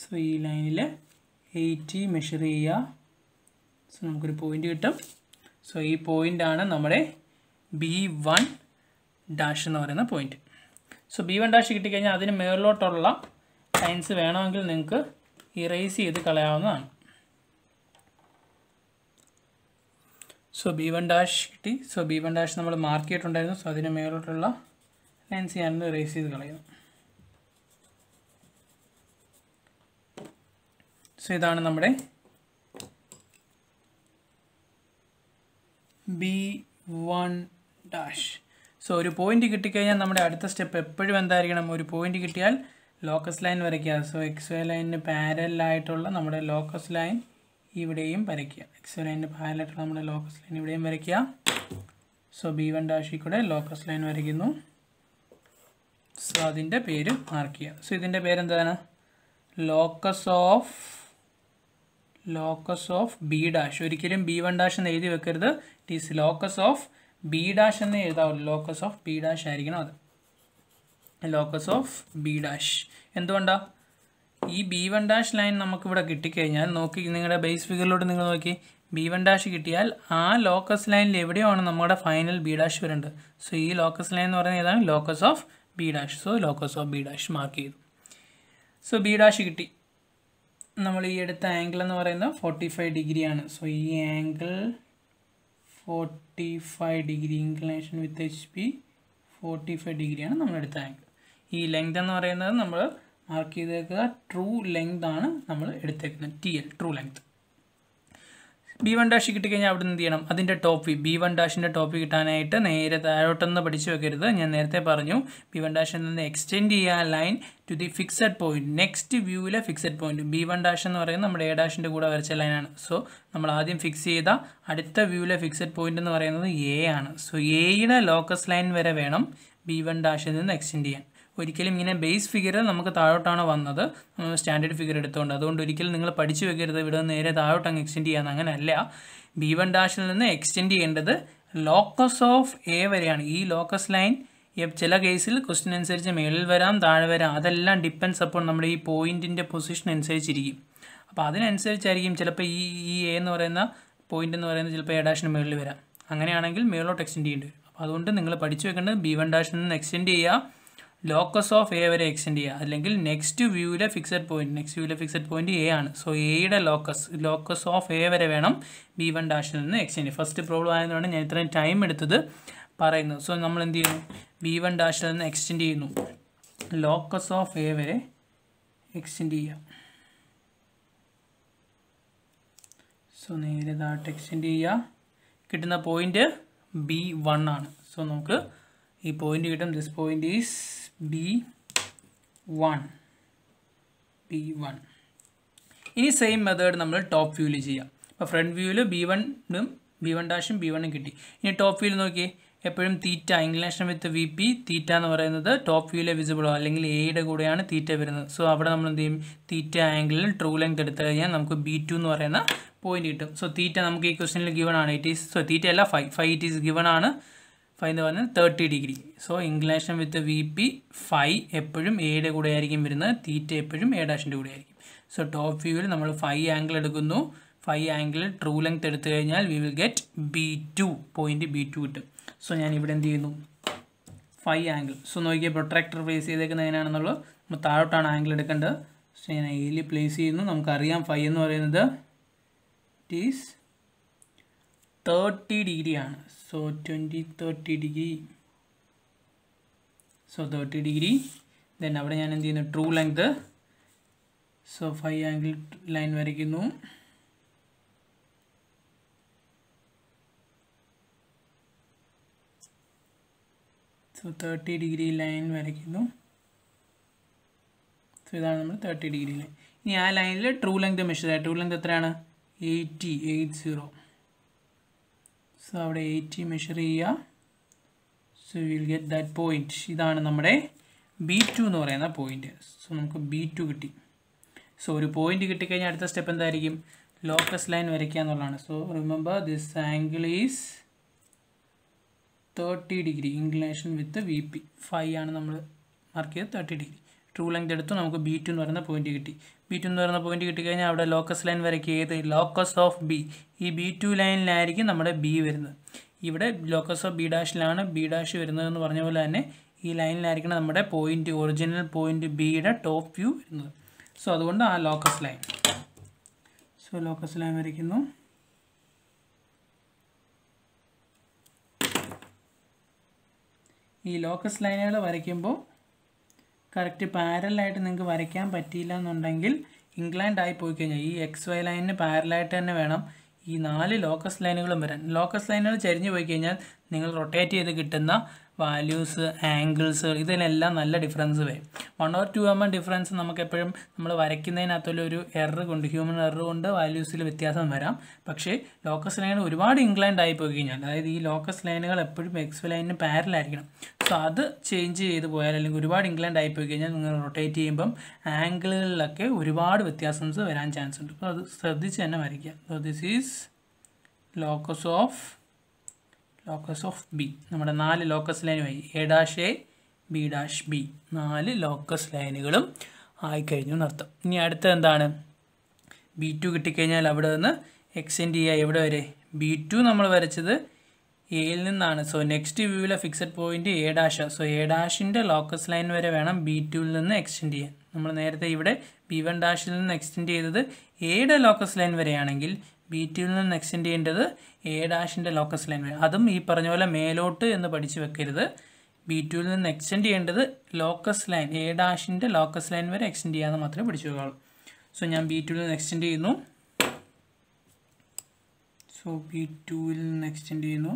സോ ഈ ലൈനിൽ എയ്റ്റി മെഷർ ചെയ്യുക സോ നമുക്കൊരു പോയിൻ്റ് കിട്ടും സോ ഈ പോയിൻ്റാണ് നമ്മുടെ ബി വൺ ഡാഷ് എന്ന് പറയുന്ന point so B one dash കിട്ടിക്കഴിഞ്ഞാൽ അതിന് മേളിലോട്ടുള്ള ലൈൻസ് വേണമെങ്കിൽ നിങ്ങൾക്ക് ഇറേസ് ചെയ്ത് കളയാവുന്നതാണ് സോ ബി വൺ ഡാഷ് കിട്ടി സോ ബി വൺ ഡാഷ് നമ്മൾ മാർക്ക് ചെയ്തിട്ടുണ്ടായിരുന്നു സോ അതിന് മേളിലോട്ടുള്ള ഞാൻ സിയാണെന്ന് റേസ് ചെയ്ത് കളയുന്നു സോ ഇതാണ് നമ്മുടെ ബി വൺ ഡാഷ് സോ ഒരു പോയിന്റ് കിട്ടിക്കഴിഞ്ഞാൽ നമ്മുടെ അടുത്ത സ്റ്റെപ്പ് എപ്പോഴും എന്തായിരിക്കണം ഒരു പോയിന്റ് കിട്ടിയാൽ ലോക്കസ് ലൈൻ വരയ്ക്കുക സോ എക്സ് വൈ ലൈനിന് പാരലായിട്ടുള്ള നമ്മുടെ ലോക്കസ് ലൈൻ ഇവിടെയും വരയ്ക്കുക എക്സ് വൈ ലൈനിന് പാരലായിട്ടുള്ള നമ്മുടെ ലോക്കസ് ലൈൻ ഇവിടെയും വരയ്ക്കുക സോ ബി വൺ ഡാഷിൽ കൂടെ ലോക്കസ് ലൈൻ വരയ്ക്കുന്നു സോ അതിൻ്റെ പേര് മാർക്ക് ചെയ്യുക സോ ഇതിൻ്റെ പേരെന്താണ് locus of locus of B dash ഒരിക്കലും ബി വൺ ഡാഷ് എന്ന് എഴുതി വെക്കരുത് it is locus of B dash എന്ന് എഴുതാവുള്ളൂ ലോക്കസ് ഓഫ് ബി ഡാഷ് ആയിരിക്കണം അത് ലോക്കസ് ഓഫ് ബി ഡാഷ് എന്തുകൊണ്ടാണ് ഈ ബി വൺ ഡാഷ് ലൈൻ നമുക്കിവിടെ കിട്ടിക്കഴിഞ്ഞാൽ നോക്കി നിങ്ങളുടെ ബേസ് ഫിഗറിലോട്ട് നിങ്ങൾ നോക്കി ബി വൺ ഡാഷ് കിട്ടിയാൽ ആ ലോക്കസ് ലൈനിൽ എവിടെയാണ് നമ്മുടെ ഫൈനൽ ബി ഡാഷ് വരുന്നത് സോ ഈ ലോക്കസ് ലൈൻ എന്ന് പറയുന്നത് ഏതാണ് locus of B dash so locus of B dash mark ചെയ്തു സോ ബി ഡാഷ് കിട്ടി നമ്മൾ ഈ എടുത്ത ആംഗിൾ എന്ന് പറയുന്നത് ഫോർട്ടി ഫൈവ് ഡിഗ്രിയാണ് സോ ഈ angle forty five degree inclination with H P forty five ഡിഗ്രിയാണ് എടുത്ത ആംഗിൾ ഈ ലെങ്ത് എന്ന് പറയുന്നത് നമ്മൾ മാർക്ക് ചെയ്തേക്കുക ട്രൂ ലെങ്ത് ആണ് നമ്മൾ എടുത്തേക്കുന്നത് T L true length B one dash കിട്ടിക്കഴിഞ്ഞാൽ അവിടെ നിന്ന് എന്ത് ചെയ്യണം അതിൻ്റെ ടോപ്പ് ബി വൺ ഡാഷിൻ്റെ ടോപ്പ് കിട്ടാനായിട്ട് നേരെ താഴോട്ടൊന്ന് പഠിച്ച് വെക്കരുത് ഞാൻ നേരത്തെ പറഞ്ഞു ബി വൺ ഡാഷിൽ നിന്ന് എക്സ്റ്റെൻഡ് ചെയ്യാൻ line to the fixed point next വ്യൂവിലെ fixed point B one dash എന്ന് പറയുന്നത് നമ്മുടെ എ ഡാഷിൻ്റെ കൂടെ വരച്ച ലൈനാണ് സോ നമ്മൾ ആദ്യം ഫിക്സ് ചെയ്ത അടുത്ത വ്യൂവിലെ ഫിക്സഡ് പോയിന്റ് എന്ന് പറയുന്നത് എ ആണ് സോ എയുടെ ലോക്കസ് ലൈൻ വരെ വേണം ബി വൺ ഡാഷിൽ നിന്ന് എക്സ്റ്റെൻഡ് ചെയ്യാൻ ഒരിക്കലും ഇങ്ങനെ ബേസ് ഫിഗർ നമുക്ക് താഴോട്ടാണ് വന്നത് സ്റ്റാൻഡേർഡ് ഫിഗർ എടുത്തുകൊണ്ട് അതുകൊണ്ട് ഒരിക്കലും നിങ്ങൾ പഠിച്ചു വെക്കരുത് ഇവിടെ നേരെ താഴോട്ട് അങ്ങ് എക്സ്റ്റെൻഡ് ചെയ്യാൻ അങ്ങനെയല്ല ബി വൺ ഡാഷിൽ നിന്ന് എക്സ്റ്റെൻഡ് ചെയ്യേണ്ടത് ലോക്കസ് ഓഫ് എ വരെയാണ് ഈ ലോക്കസ് ലൈൻ ചില കേസിൽ ക്വസ്റ്റ്യൻ അനുസരിച്ച് മേളിൽ വരാം താഴെ വരാം അതെല്ലാം ഡിപ്പെൻസ് അപ്പോൾ നമ്മുടെ ഈ പോയിന്റിന്റെ പൊസിഷൻ അനുസരിച്ചിരിക്കും അപ്പോൾ അതിനനുസരിച്ചായിരിക്കും ചിലപ്പോൾ ഈ ഈ എ എന്ന് പറയുന്ന പോയിന്റ് എന്ന് പറയുന്നത് ചിലപ്പോൾ എ ഡാഷിന് മേളിൽ വരാം അങ്ങനെയാണെങ്കിൽ മേളിലോട്ട് എക്സ്റ്റെൻഡ് ചെയ്യേണ്ടി വരും അപ്പോൾ അതുകൊണ്ട് നിങ്ങൾ പഠിച്ചു വെക്കേണ്ടത് ബി വൺ ഡാഷിൽ നിന്ന് എക്സ്റ്റെൻഡ് ചെയ്യുക ലോക്കസ് ഓഫ് എ വരെ എക്സ്റ്റെൻഡ് ചെയ്യുക അല്ലെങ്കിൽ നെക്സ്റ്റ് വ്യൂവിലെ ഫിക്സഡ് പോയിന്റ് നെക്സ്റ്റ് വ്യൂവിലെ ഫിക്സഡ് പോയിന്റ് എ ആണ് സോ എയുടെ ലോക്കസ് ലോക്കസ് ഓഫ് എ വരെ വേണം ബി വൺ ഡാഷിൽ നിന്ന് എക്സ്റ്റെൻഡ് ഫസ്റ്റ് പ്രോബ്ലം ആയതുകൊണ്ട് ഞാൻ ഇത്രയും ടൈം എടുത്തത് പറയുന്നു സോ നമ്മൾ എന്ത് ചെയ്യുന്നു ബി വൺ ഡാഷിൽ നിന്ന് എക്സ്റ്റെൻഡ് ചെയ്യുന്നു ലോക്കസ് ഓഫ് എ വരെ എക്സ്റ്റെൻഡ് ചെയ്യുക സോ നേരെ താഴ്ത്ത് എക്സ്റ്റെൻഡ് ചെയ്യുക കിട്ടുന്ന പോയിന്റ് ബി വൺ ആണ് സോ നമുക്ക് ഈ പോയിന്റ് കിട്ടും this point is B1 B1 ഇനി സെയിം മെത്തേഡ് നമ്മൾ ടോപ്പ് വ്യൂവിൽ ചെയ്യാം അപ്പോൾ ഫ്രണ്ട് വ്യൂവിൽ ബി വണ്ണും ബി വൺ ഡാഷും ബി വണ്ണും കിട്ടി ഇനി ടോപ്പ് വ്യൂവിൽ നോക്കിയേ എപ്പോഴും theta English with V P theta എന്ന് പറയുന്നത് ടോപ്പ് വ്യൂയിലെ വിസിബിളോ അല്ലെങ്കിൽ എയുടെ കൂടെയാണ് തീറ്റ വരുന്നത് സോ അവിടെ നമ്മൾ എന്ത് ചെയ്യും തീറ്റ ആംഗിളിൽ ട്രൂ ലെങ്ത് എടുത്തു കഴിഞ്ഞാൽ നമുക്ക് ബി ടു എന്ന് പറയുന്ന പോയിന്റ് കിട്ടും സോ തീറ്റ നമുക്ക് ഈ ക്വസ്റ്റിനിൽ ഗിവൺ ആണ് ഇറ്റ് ഈസ് സോ തീറ്റ അല്ല five five it is given ആണ് എന്ന് പറഞ്ഞാൽ thirty degree so inclination with V P phi എപ്പോഴും എയുടെ കൂടെ ആയിരിക്കും വരുന്നത് തീറ്റ എപ്പോഴും എ ഡാഷിൻ്റെ കൂടെ ആയിരിക്കും സോ ടോപ്പ് വ്യൂവിൽ നമ്മൾ ഫൈവ് ആംഗിൾ എടുക്കുന്നു ഫൈവ് ആംഗിൾ ട്രൂ ലെങ്ത് എടുത്തു കഴിഞ്ഞാൽ we will get B two point B two കിട്ടും സോ ഞാൻ ഇവിടെ എന്ത് ചെയ്യുന്നു ഫൈവ് ആംഗിൾ സോ നോക്കിയാൽ പ്രൊട്രാക്ടർ പ്ലേസ് ചെയ്തേക്കുന്നതിനാണെന്നുള്ളത് നമ്മൾ താഴോട്ടാണ് ആംഗിൾ എടുക്കേണ്ടത് സോ ഞാൻ എയിലി പ്ലേസ് ചെയ്യുന്നു നമുക്കറിയാം ഫൈവ് എന്ന് പറയുന്നത് ഇറ്റ് ഈസ് തേർട്ടി ഡിഗ്രി ആണ് so 20 30 degree so 30 degree then അവിടെ ഞാൻ എന്ത് ചെയ്യുന്നു true length so five angle line വരയ്ക്കുന്നു സോ തേർട്ടി ഡിഗ്രി ലൈൻ വരയ്ക്കുന്നു സോ ഇതാണ് നമ്മൾ തേർട്ടി ഡിഗ്രി ലൈൻ ഇനി ആ ലൈനിൽ ട്രൂ ലെങ്ത് മെഷർ ചെയ്യാം ട്രൂ ലെങ്ത് എത്രയാണ് എയ്റ്റി എയ്റ്റ് സീറോ സോ അവിടെ എയ്റ്റി മെഷർ ചെയ്യുക so will get that point ഇതാണ് നമ്മുടെ ബി ടു എന്ന് പറയുന്ന പോയിൻ്റ് സോ നമുക്ക് ബി ടു കിട്ടി സോ ഒരു പോയിൻ്റ് കിട്ടിക്കഴിഞ്ഞാൽ അടുത്ത സ്റ്റെപ്പ് എന്തായിരിക്കും ലോക്കസ് ലൈൻ വരയ്ക്കുക എന്നുള്ളതാണ് so remember this angle is thirty degree inclination with V P five ആണ് നമ്മൾ മാർക്ക് ചെയ്ത് തേർട്ടി ഡിഗ്രി ട്രൂ ലെങ്ത് എടുത്തു നമുക്ക് ബി ടു എന്ന് പറയുന്ന പോയിന്റ് കിട്ടി ബി ടു എന്ന് പറയുന്ന പോയിന്റ് കിട്ടിക്കഴിഞ്ഞാൽ അവിടെ ലോക്കസ് ലൈൻ വരയ്ക്കുക ഏത് ലോക്കസ് ഓഫ് ബി ഈ ബി ടു ലൈനിലായിരിക്കും നമ്മുടെ ബി വരുന്നത് ഇവിടെ ലോക്കസ് ഓഫ് ബി ഡാഷിലാണ് ബി ഡാഷ് വരുന്നതെന്ന് പറഞ്ഞ പോലെ തന്നെ ഈ ലൈനിലായിരിക്കണം നമ്മുടെ പോയിന്റ് ഒറിജിനൽ പോയിന്റ് ബിയുടെ ടോപ്പ് വ്യൂ വരുന്നത് സോ അതുകൊണ്ട് ആ locus line so locus line വരയ്ക്കുന്നു ഈ ലോക്കസ് ലൈനുകൾ വരയ്ക്കുമ്പോൾ കറക്റ്റ് പാരലായിട്ട് നിങ്ങൾക്ക് വരയ്ക്കാൻ പറ്റിയില്ല എന്നുണ്ടെങ്കിൽ ഇംഗ്ലണ്ട് ആയി പോയി കഴിഞ്ഞാൽ ഈ എക്സ് വൈ ലൈനിന് പാരലായിട്ട് തന്നെ വേണം ഈ നാല് ലോക്കസ് ലൈനുകളും വരാൻ ലോക്കസ് ലൈനുകൾ ചരിഞ്ഞ് പോയി കഴിഞ്ഞാൽ നിങ്ങൾ റൊട്ടേറ്റ് ചെയ്ത് കിട്ടുന്ന വാല്യൂസ് ആംഗിൾസ് ഇതിലെല്ലാം നല്ല ഡിഫറൻസ് വരും one or two M difference നമുക്ക് എപ്പോഴും നമ്മൾ വരയ്ക്കുന്നതിനകത്തുള്ള ഒരു എറർ കൊണ്ട് ഹ്യൂമൻ എറർ കൊണ്ട് വാല്യൂസിൽ വ്യത്യാസം വരാം പക്ഷേ ലോക്കസ് ലൈൻ ഒരുപാട് ഇൻക്ലൈൻഡ് ആയി പോയി കഴിഞ്ഞാൽ അതായത് ഈ ലോക്കസ് ലൈനുകൾ എപ്പോഴും എക്സ് ലൈനിന് പാരലായിരിക്കണം സോ അത് ചേഞ്ച് ചെയ്ത് പോയാൽ അല്ലെങ്കിൽ ഒരുപാട് ഇൻക്ലൈൻഡ് ആയി പോയി കഴിഞ്ഞാൽ നിങ്ങൾ റൊട്ടേറ്റ് ചെയ്യുമ്പം ആംഗിളുകളിലൊക്കെ ഒരുപാട് വ്യത്യാസംസ് വരാൻ ചാൻസ് ഉണ്ട് അപ്പോൾ അത് ശ്രദ്ധിച്ച് തന്നെ വരയ്ക്കുക so this is locus of locus of B നമ്മുടെ നാല് ലോക്കസ് ലൈനുമായി A dash A B dash B നാല് ലോക്കസ് ലൈനുകളും ആയിക്കഴിഞ്ഞു നിർത്തും ഇനി അടുത്തത് എന്താണ് ബി ടു കിട്ടിക്കഴിഞ്ഞാൽ അവിടെ നിന്ന് എക്സ്റ്റെൻഡ് ചെയ്യുക എവിടെ വരെ ബി ടു നമ്മൾ വരച്ചത് എയിൽ നിന്നാണ് സോ നെക്സ്റ്റ് വ്യൂവിലെ fixed point A dash so A ഡാഷിൻ്റെ ലോക്കസ് ലൈൻ വരെ വേണം ബി ടുവിൽ നിന്ന് എക്സ്റ്റെൻഡ് ചെയ്യാൻ നമ്മൾ നേരത്തെ ഇവിടെ ബി വൺ ഡാഷിൽ നിന്ന് എക്സ്റ്റെൻഡ് ചെയ്തത് എയുടെ ലോക്കസ് ലൈൻ വരെയാണെങ്കിൽ ബി ടിയിൽ നിന്ന് എക്സ്റ്റെൻഡ് ചെയ്യേണ്ടത് എ ഡാഷിൻ്റെ ലോക്കസ് ലൈൻ വരെ അതും ഈ പറഞ്ഞ പോലെ മേലോട്ട് എന്ന് പഠിച്ചു വെക്കരുത് ബി ടിയിൽ നിന്ന് എക്സ്റ്റെൻഡ് ചെയ്യേണ്ടത് ലോക്കസ് ലൈൻ എ ഡാഷിൻ്റെ ലോക്കസ് ലൈൻ വരെ എക്സ്റ്റെൻഡ് ചെയ്യാമെന്ന് മാത്രമേ പഠിച്ചു വെക്കാവുള്ളൂ സോ ഞാൻ ബി ടിയിൽ നിന്ന് എക്സ്റ്റെൻഡ് ചെയ്യുന്നു സോ ബി ടുവിൽ നിന്ന് എക്സ്റ്റെൻഡ് ചെയ്യുന്നു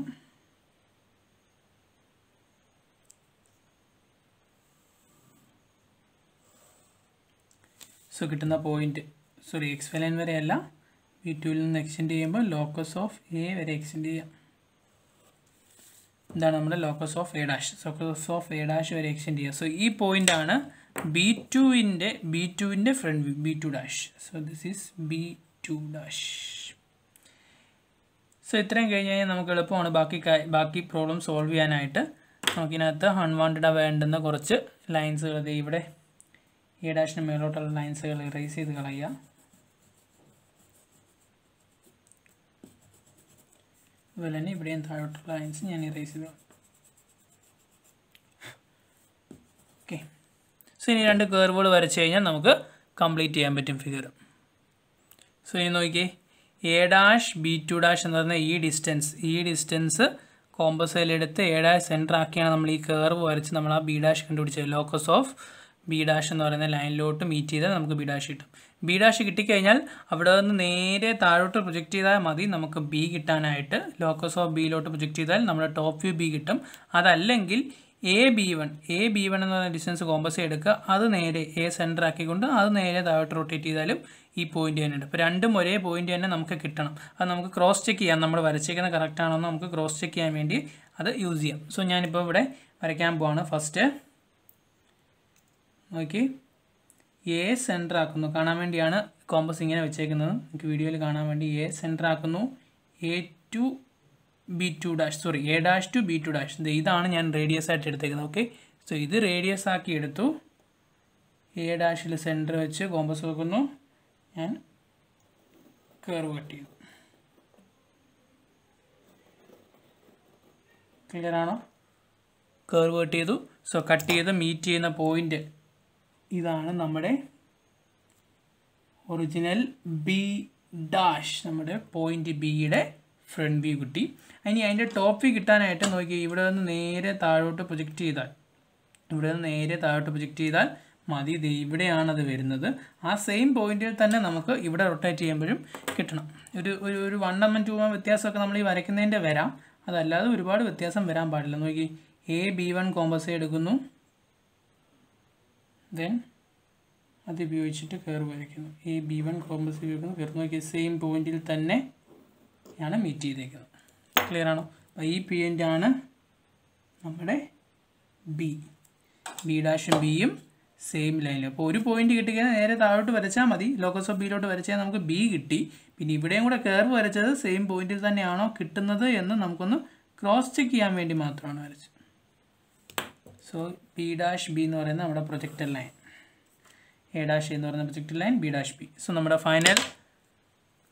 സോ കിട്ടുന്ന point sorry X Y line വരെയല്ല വി ടുവിൽ നിന്ന് എക്സ്റ്റെൻഡ് ചെയ്യുമ്പോൾ ലോക്കസ് ഓഫ് എ വരെ എക്സ്റ്റെൻഡ് ചെയ്യാം ഇതാണ് നമ്മുടെ locus of A dash locus of A dash വരെ എക്സ്റ്റെൻഡ് ചെയ്യുക സോ ഈ പോയിൻ്റ് ആണ് ബി ടുവിൻ്റെ ബി ടുവിൻ്റെ front view B two dash so this is B two dash so ഇത്രയും കഴിഞ്ഞ് കഴിഞ്ഞാൽ നമുക്ക് എളുപ്പമാണ് ബാക്കി ബാക്കി പ്രോബ്ലം സോൾവ് ചെയ്യാനായിട്ട് നമുക്കിനകത്ത് അൺവാണ്ടഡ് വേണ്ടുന്ന കുറച്ച് ലൈൻസുകൾ ഇവിടെ എ ഡാഷിന് മേലോട്ടുള്ള ലൈൻസുകൾ ഇറേസ് ചെയ്ത് കളയുക അതുപോലെ തന്നെ ഇവിടെയും താഴോട്ടുള്ള ലൈൻസ് ഞാൻ ഇറേസ് ചെയ്തു ഓക്കെ സോ ഇനി രണ്ട് കേർവുകൾ വരച്ചു കഴിഞ്ഞാൽ നമുക്ക് കംപ്ലീറ്റ് ചെയ്യാൻ പറ്റും ഫിഗർ സോ ഇനി നോക്കിയേ A dash B two dash എന്ന് പറയുന്ന ഈ ഡിസ്റ്റൻസ് ഈ ഡിസ്റ്റൻസ് കോമ്പസൈലെടുത്ത് എ ഡാഷ് സെൻറ്റർ ആക്കിയാണ് നമ്മൾ ഈ കേർവ് വരച്ച് നമ്മൾ ആ ബി ഡാഷ് കണ്ടുപിടിച്ചത് ലോക്കസ് ഓഫ് ബി ഡാഷ് എന്ന് പറയുന്ന ലൈനിലോട്ട് മീറ്റ് ചെയ്താൽ നമുക്ക് ബി ഡാഷ് കിട്ടും ബി ഡാഷ് കിട്ടിക്കഴിഞ്ഞാൽ അവിടെ നിന്ന് നേരെ താഴോട്ട് പ്രൊജക്റ്റ് ചെയ്താൽ മതി നമുക്ക് ബി കിട്ടാനായിട്ട് ലോക്കസ് ഓഫ് ബിയിലോട്ട് പ്രൊജക്റ്റ് ചെയ്താൽ നമ്മുടെ ടോപ്പ് വ്യൂ ബി കിട്ടും അതല്ലെങ്കിൽ A B one A B one എന്ന് പറഞ്ഞ ഡിസ്റ്റൻസ് കോമ്പസ് എടുക്കുക അത് നേരെ എ സെൻറ്റർ ആക്കിക്കൊണ്ട് അത് നേരെ താഴോട്ട് റൊട്ടേറ്റ് ചെയ്താലും ഈ പോയിന്റ് തന്നെ ഉണ്ട് അപ്പോൾ രണ്ടും ഒരേ പോയിന്റ് തന്നെ നമുക്ക് കിട്ടണം അത് നമുക്ക് ക്രോസ് ചെക്ക് ചെയ്യാം നമ്മൾ വരച്ചേക്കുന്നത് കറക്റ്റ് ആണെന്ന് എന്ന് നമുക്ക് ക്രോസ് ചെക്ക് ചെയ്യാൻ വേണ്ടി അത് യൂസ് ചെയ്യാം സോ ഞാനിപ്പോൾ ഇവിടെ വരയ്ക്കാൻ പോവാണ് ഫസ്റ്റ് നോക്കി എ സെൻറ്റർ ആക്കുന്നു കാണാൻ വേണ്ടിയാണ് കോമ്പസ് ഇങ്ങനെ വെച്ചേക്കുന്നത് നമുക്ക് വീഡിയോയിൽ കാണാൻ വേണ്ടി എ സെൻറ്റർ ആക്കുന്നു A two B two dash sorry A dash two B two dash ഇതാണ് ഞാൻ റേഡിയസ് ആയിട്ട് എടുത്തേക്കുന്നത് ഓക്കെ സോ ഇത് റേഡിയസ് ആക്കി എടുത്തു എ ഡാഷിൽ സെൻറ്റർ വെച്ച് കോമ്പസ് വെക്കുന്നു ഞാൻ കയറ് കട്ട് ചെയ്തു ക്ലിയർ ആണോ കർവ് കട്ട് ചെയ്തു സോ കട്ട് ചെയ്ത് മീറ്റ് ചെയ്യുന്ന പോയിൻ്റ് ഇതാണ് നമ്മുടെ ഒറിജിനൽ ബി ഡാഷ് നമ്മുടെ പോയിന്റ് ബിയുടെ ഫ്രണ്ട് വ്യൂ കിട്ടി ഇനി അതിൻ്റെ ടോപ്പ് വ്യൂ കിട്ടാനായിട്ട് നോക്കി ഇവിടെ നിന്ന് നേരെ താഴോട്ട് പ്രൊജക്റ്റ് ചെയ്താൽ ഇവിടെ നിന്ന് നേരെ താഴോട്ട് പ്രൊജക്റ്റ് ചെയ്താൽ മതി ഇത് ഇവിടെയാണത് വരുന്നത് ആ സെയിം പോയിന്റിൽ തന്നെ നമുക്ക് ഇവിടെ റൊട്ടേറ്റ് ചെയ്യുമ്പോഴും കിട്ടണം ഒരു ഒരു ഒരു വൺ എം ടു എം വ്യത്യാസമൊക്കെ നമ്മൾ ഈ വരയ്ക്കുന്നതിൻ്റെ വരാം അതല്ലാതെ ഒരുപാട് വ്യത്യാസം വരാൻ പാടില്ല നോക്കി എ ബി വൺ കോമ്പസേ എടുക്കുന്നു ദെൻ അത് ഉപയോഗിച്ചിട്ട് കയറ് വരയ്ക്കുന്നു ഈ ബി വൺ കോമ്പസ് ഉപയോഗിക്കുന്നു കയറുന്ന നോക്കി സെയിം പോയിന്റിൽ തന്നെ ആണ് മീറ്റ് ചെയ്തേക്കുന്നത് ക്ലിയർ ആണോ അപ്പോൾ ഈ ആണ് നമ്മുടെ ബി ബി ഡാഷും ബിയും സെയിം ലൈനിൽ അപ്പോൾ ഒരു പോയിന്റ് കിട്ടിയാൽ നേരെ താഴോട്ട് വരച്ചാൽ മതി ലോക്കസ് ഓഫ് ബിയിലോട്ട് വരച്ചാൽ നമുക്ക് ബി കിട്ടി പിന്നെ ഇവിടെയും കൂടെ കയർവ് വരച്ചത് സെയിം പോയിന്റിൽ തന്നെയാണോ കിട്ടുന്നത് എന്ന് നമുക്കൊന്ന് ക്രോസ് ചെക്ക് ചെയ്യാൻ വേണ്ടി മാത്രമാണ് വരച്ചത് സോ പി ഡാഷ് ബി എന്ന് പറയുന്ന നമ്മുടെ പ്രൊജക്റ്റൽ ലൈൻ എ ഡാഷ് എന്ന് പറയുന്ന projector line B dash B so നമ്മുടെ ഫൈനൽ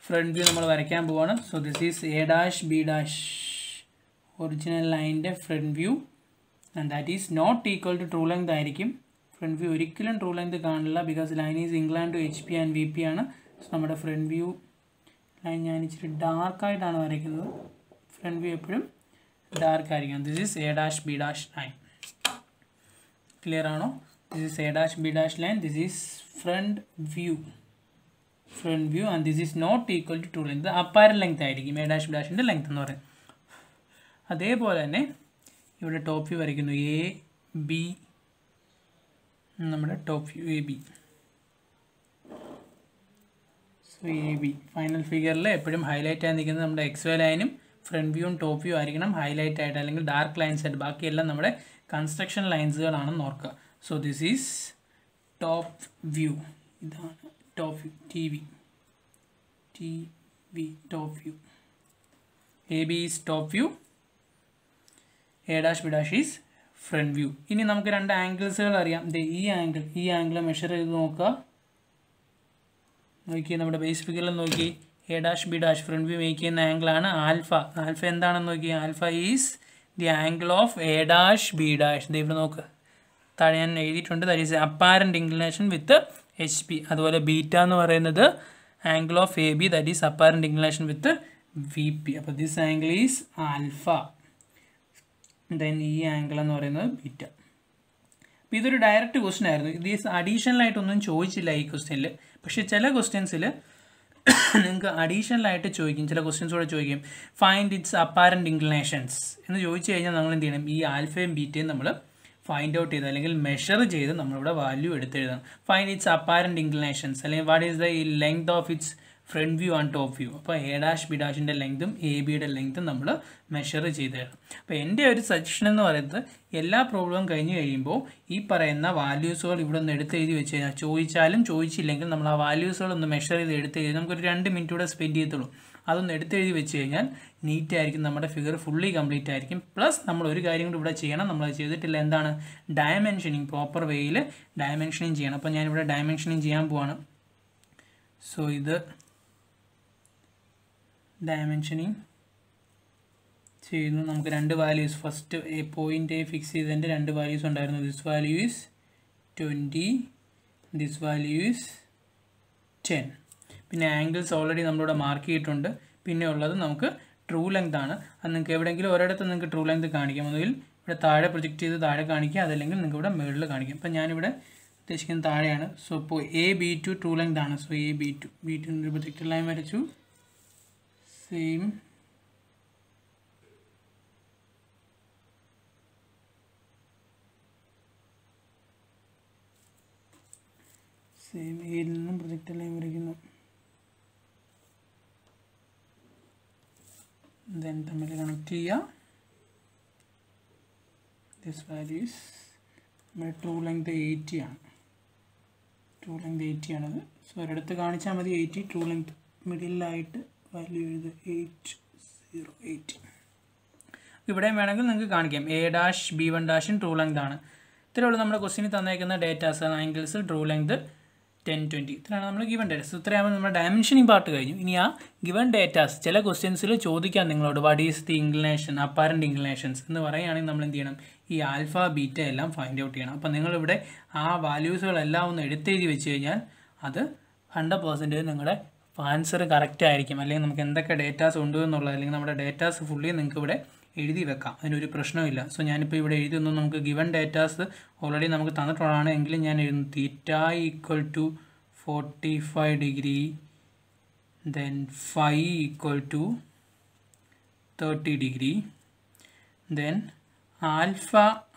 ഫ്രണ്ട് വ്യൂ നമ്മൾ വരയ്ക്കാൻ പോവാണ് so this is A dash B dash original ലൈനിൻ്റെ front view and that is not equal to true length ആയിരിക്കും ഫ്രണ്ട് വ്യൂ ഒരിക്കലും true length കാണില്ല because line is inclined to H P and V P ആണ് so നമ്മുടെ front view line ഞാൻ ഇച്ചിരി ഡാർക്കായിട്ടാണ് വരയ്ക്കുന്നത് ഫ്രണ്ട് വ്യൂ എപ്പോഴും ഡാർക്ക് ആയിരിക്കണം this is A dash B dash line clear ആണോ this is A dash B dash line this is front view front view and this is not equal to to length apparent length ആയിരിക്കും A dash B ഡാഷിൻ്റെ length എന്ന് പറയുന്നത് അതേപോലെ തന്നെ ഇവിടെ top view വരയ്ക്കുന്നു A B നമ്മുടെ top view A B so A B final ഫിഗറിൽ എപ്പോഴും ഹൈലൈറ്റ് ആയി നിൽക്കുന്നത് നമ്മുടെ എക്സ് വേ ലൈനും ഫ്രണ്ട് വ്യൂവും ടോപ്പ് വ്യൂ ആയിരിക്കണം ഹൈലൈറ്റ് ആയിട്ട് അല്ലെങ്കിൽ ഡാർക്ക് ലൈൻസ് ആയിട്ട് ബാക്കിയെല്ലാം നമ്മുടെ കൺസ്ട്രക്ഷൻ ലൈൻസുകളാണെന്ന് ഓർക്കുക so this is top view ഇതാണ് top view T V T V top view A B is top view A dash B dash is front view ഇനി നമുക്ക് രണ്ട് ആംഗിൾസുകൾ അറിയാം ദേ ഈ ആംഗിൾ ഈ ആംഗിൾ മെഷർ ചെയ്ത് നോക്കുക നോക്കി നമ്മുടെ ബേസ് ഫിഗറിൽ നോക്കി A dash B dash front view make ചെയ്യുന്ന ആംഗിൾ ആണ് ആൽഫ ആൽഫ എന്താണെന്ന് നോക്കി alpha is the angle of A dash B dash the ഇവിടെ നോക്ക് താഴെ ഞാൻ എഴുതിയിട്ടുണ്ട് that is apparent inclination with H P അതുപോലെ ബീറ്റ എന്ന് പറയുന്നത് angle of A B that is apparent inclination with V P അപ്പോൾ this angle is alpha then ഈ ആംഗിൾ എന്ന് പറയുന്നത് ബീറ്റ അപ്പോൾ ഇതൊരു ഡയറക്റ്റ് ക്വസ്റ്റ്യൻ ആയിരുന്നു ഇത് അഡീഷണലായിട്ടൊന്നും ചോദിച്ചില്ല ഈ ക്വസ്റ്റ്യനിൽ പക്ഷേ ചില ക്വസ്റ്റ്യൻസിൽ നിങ്ങൾക്ക് ആയിട്ട് ചോദിക്കും ചില ക്വസ്റ്റ്യൻസ് കൂടെ ചോദിക്കും ഫൈൻഡ് ഇറ്റ്സ് അപ്പാരൻറ്റ് ഇൻക്ലിനേഷൻസ് എന്ന് ചോദിച്ചു കഴിഞ്ഞാൽ നമ്മൾ എന്ത് ചെയ്യണം ഈ ആൽഫയും ബീറ്റയും നമ്മൾ ഫൈൻഡ് ഔട്ട് ചെയ്ത് അല്ലെങ്കിൽ മെഷർ ചെയ്ത് നമ്മളിവിടെ വാല്യൂ എടുത്തെഴുതണം ഫൈൻഡ് ഇറ്റ്സ് അപ്പാരൻറ്റ് ഇൻക്ലിനേഷൻസ് അല്ലെങ്കിൽ what is the length of its front view and top view അപ്പോൾ എ ഡാഷ് ബി ഡാഷിൻ്റെ ലെങ്ത്തും എ ബിയുടെ ലെങ്ത്തും നമ്മൾ മെഷർ ചെയ്ത് തരണം അപ്പോൾ എൻ്റെ ഒരു സജഷൻ എന്ന് പറയുന്നത് എല്ലാ പ്രോബ്ലവും കഴിഞ്ഞ് കഴിയുമ്പോൾ ഈ പറയുന്ന വാല്യൂസുകൾ ഇവിടെ ഒന്ന് എടുത്ത് എഴുതി വെച്ച് കഴിഞ്ഞാൽ ചോദിച്ചാലും ചോദിച്ചില്ലെങ്കിൽ നമ്മൾ ആ വാല്യൂസുകൾ ഒന്ന് മെഷർ ചെയ്ത് എടുത്ത് എഴുതി നമുക്കൊരു രണ്ട് മിനിറ്റ് കൂടെ സ്പെൻഡ് ചെയ്യത്തുള്ളൂ അതൊന്ന് എഴുതി വെച്ച് കഴിഞ്ഞാൽ നീറ്റ് ആയിരിക്കും നമ്മുടെ ഫിഗർ ഫുള്ളി കംപ്ലീറ്റ് ആയിരിക്കും പ്ലസ് നമ്മൾ ഒരു കാര്യം കൂടി ഇവിടെ ചെയ്യണം നമ്മൾ ചെയ്തിട്ടില്ല എന്താണ് ഡയമെൻഷനിങ് പ്രോപ്പർ വേയിൽ ഡയമെൻഷനിങ് ചെയ്യണം അപ്പോൾ ഞാനിവിടെ ഡയമെൻഷനിങ് ചെയ്യാൻ പോവാണ് സോ ഇത് ഡയമെൻഷനിങ് ചെയ്യുന്നു നമുക്ക് രണ്ട് values first A point A fix ചെയ്തതിൻ്റെ രണ്ട് വാല്യൂസ് ഉണ്ടായിരുന്നു this values twenty this values ten പിന്നെ ആംഗിൾസ് ഓൾറെഡി നമ്മളിവിടെ മാർക്ക് ചെയ്തിട്ടുണ്ട് പിന്നെ ഉള്ളത് നമുക്ക് ട്രൂ ലെങ്ത് ആണ് അത് നിങ്ങൾക്ക് എവിടെയെങ്കിലും ഒരിടത്ത് നിങ്ങൾക്ക് ട്രൂ ലെങ്ത് കാണിക്കാം ഒന്നുകിൽ ഇവിടെ താഴെ പ്രൊജക്റ്റ് ചെയ്ത് താഴെ കാണിക്കുക അതല്ലെങ്കിൽ നിങ്ങൾക്ക് ഇവിടെ മുകളിൽ കാണിക്കാം അപ്പം ഞാനിവിടെ ഉദ്ദേശിക്കുന്നത് താഴെയാണ് സോ ഇപ്പോൾ A B two true length ആണ് so A B two B two project line വരച്ചു സെയിം സെയിം എയിൽ നിന്നും പ്രൊജക്റ്റ് ലൈൻ വരയ്ക്കുന്നു ദെൻ തമ്മിൽ കണക്ട് ചെയ്യുക ദിസ് വാല്യൂസ് നമ്മുടെ ട്രൂ ലെങ്ത് എയ്റ്റി ആണ് ട്രൂ ലെങ്ത് എയ്റ്റി ആണത് സോ ഒരിടത്ത് കാണിച്ചാൽ മതി എയ്റ്റി ട്രൂ ലെങ്ത് മിഡിലായിട്ട് വാല്യൂ എഴുതുക എയ്റ്റ് സീറോ എയ്റ്റ് ഇവിടെയും വേണമെങ്കിൽ നിങ്ങൾക്ക് കാണിക്കാം എ ഡാഷ് ബി വൺ ഡാഷും ട്രൂ ലെങ്ത് ആണ് ഇത്രയേ ഉള്ളൂ നമ്മുടെ ക്വസ്റ്റിന് തന്നേക്കുന്ന datas angles true length ten twenty ഇത്രയാണ് നമ്മൾ ഗിവൺ ഡേറ്റാസ് ഇത്രയാകുമ്പോൾ നമ്മുടെ ഡയമെൻഷനിങ് പാർട്ട് കഴിഞ്ഞു ഇനി ആ ഗിവൺ ഡേറ്റാസ് ചില ക്വസ്റ്റ്യൻസിൽ ചോദിക്കാം നിങ്ങളോട് what is the inclination apparent inclinations എന്ന് പറയുകയാണെങ്കിൽ നമ്മൾ എന്ത് ചെയ്യണം ഈ ആൽഫ ബീറ്റ എല്ലാം ഫൈൻഡ് ഔട്ട് ചെയ്യണം അപ്പോൾ നിങ്ങളിവിടെ ആ വാല്യൂസുകളെല്ലാം ഒന്ന് എടുത്തെഴുതി വെച്ച് കഴിഞ്ഞാൽ അത് ഹൺഡ്രഡ് പേഴ്സൻറ്റേജ് നിങ്ങളുടെ അപ്പോൾ ആൻസർ കറക്റ്റ് ആയിരിക്കും അല്ലെങ്കിൽ നമുക്ക് എന്തൊക്കെ ഡേറ്റാസ് ഉണ്ട് എന്നുള്ളത് അല്ലെങ്കിൽ നമ്മുടെ ഡേറ്റാസ് ഫുള്ളി നിങ്ങൾക്ക് ഇവിടെ എഴുതി വെക്കാം അതിനൊരു പ്രശ്നമില്ല സോ ഞാനിപ്പോൾ ഇവിടെ എഴുതിയൊന്നും നമുക്ക് ഗിവൺ ഡേറ്റാസ് ഓൾറെഡി നമുക്ക് തന്നിട്ടുള്ളതാണ് എങ്കിലും ഞാൻ എഴുതുന്നു theta equal to forty five degree then phi equal to thirty degree then alpha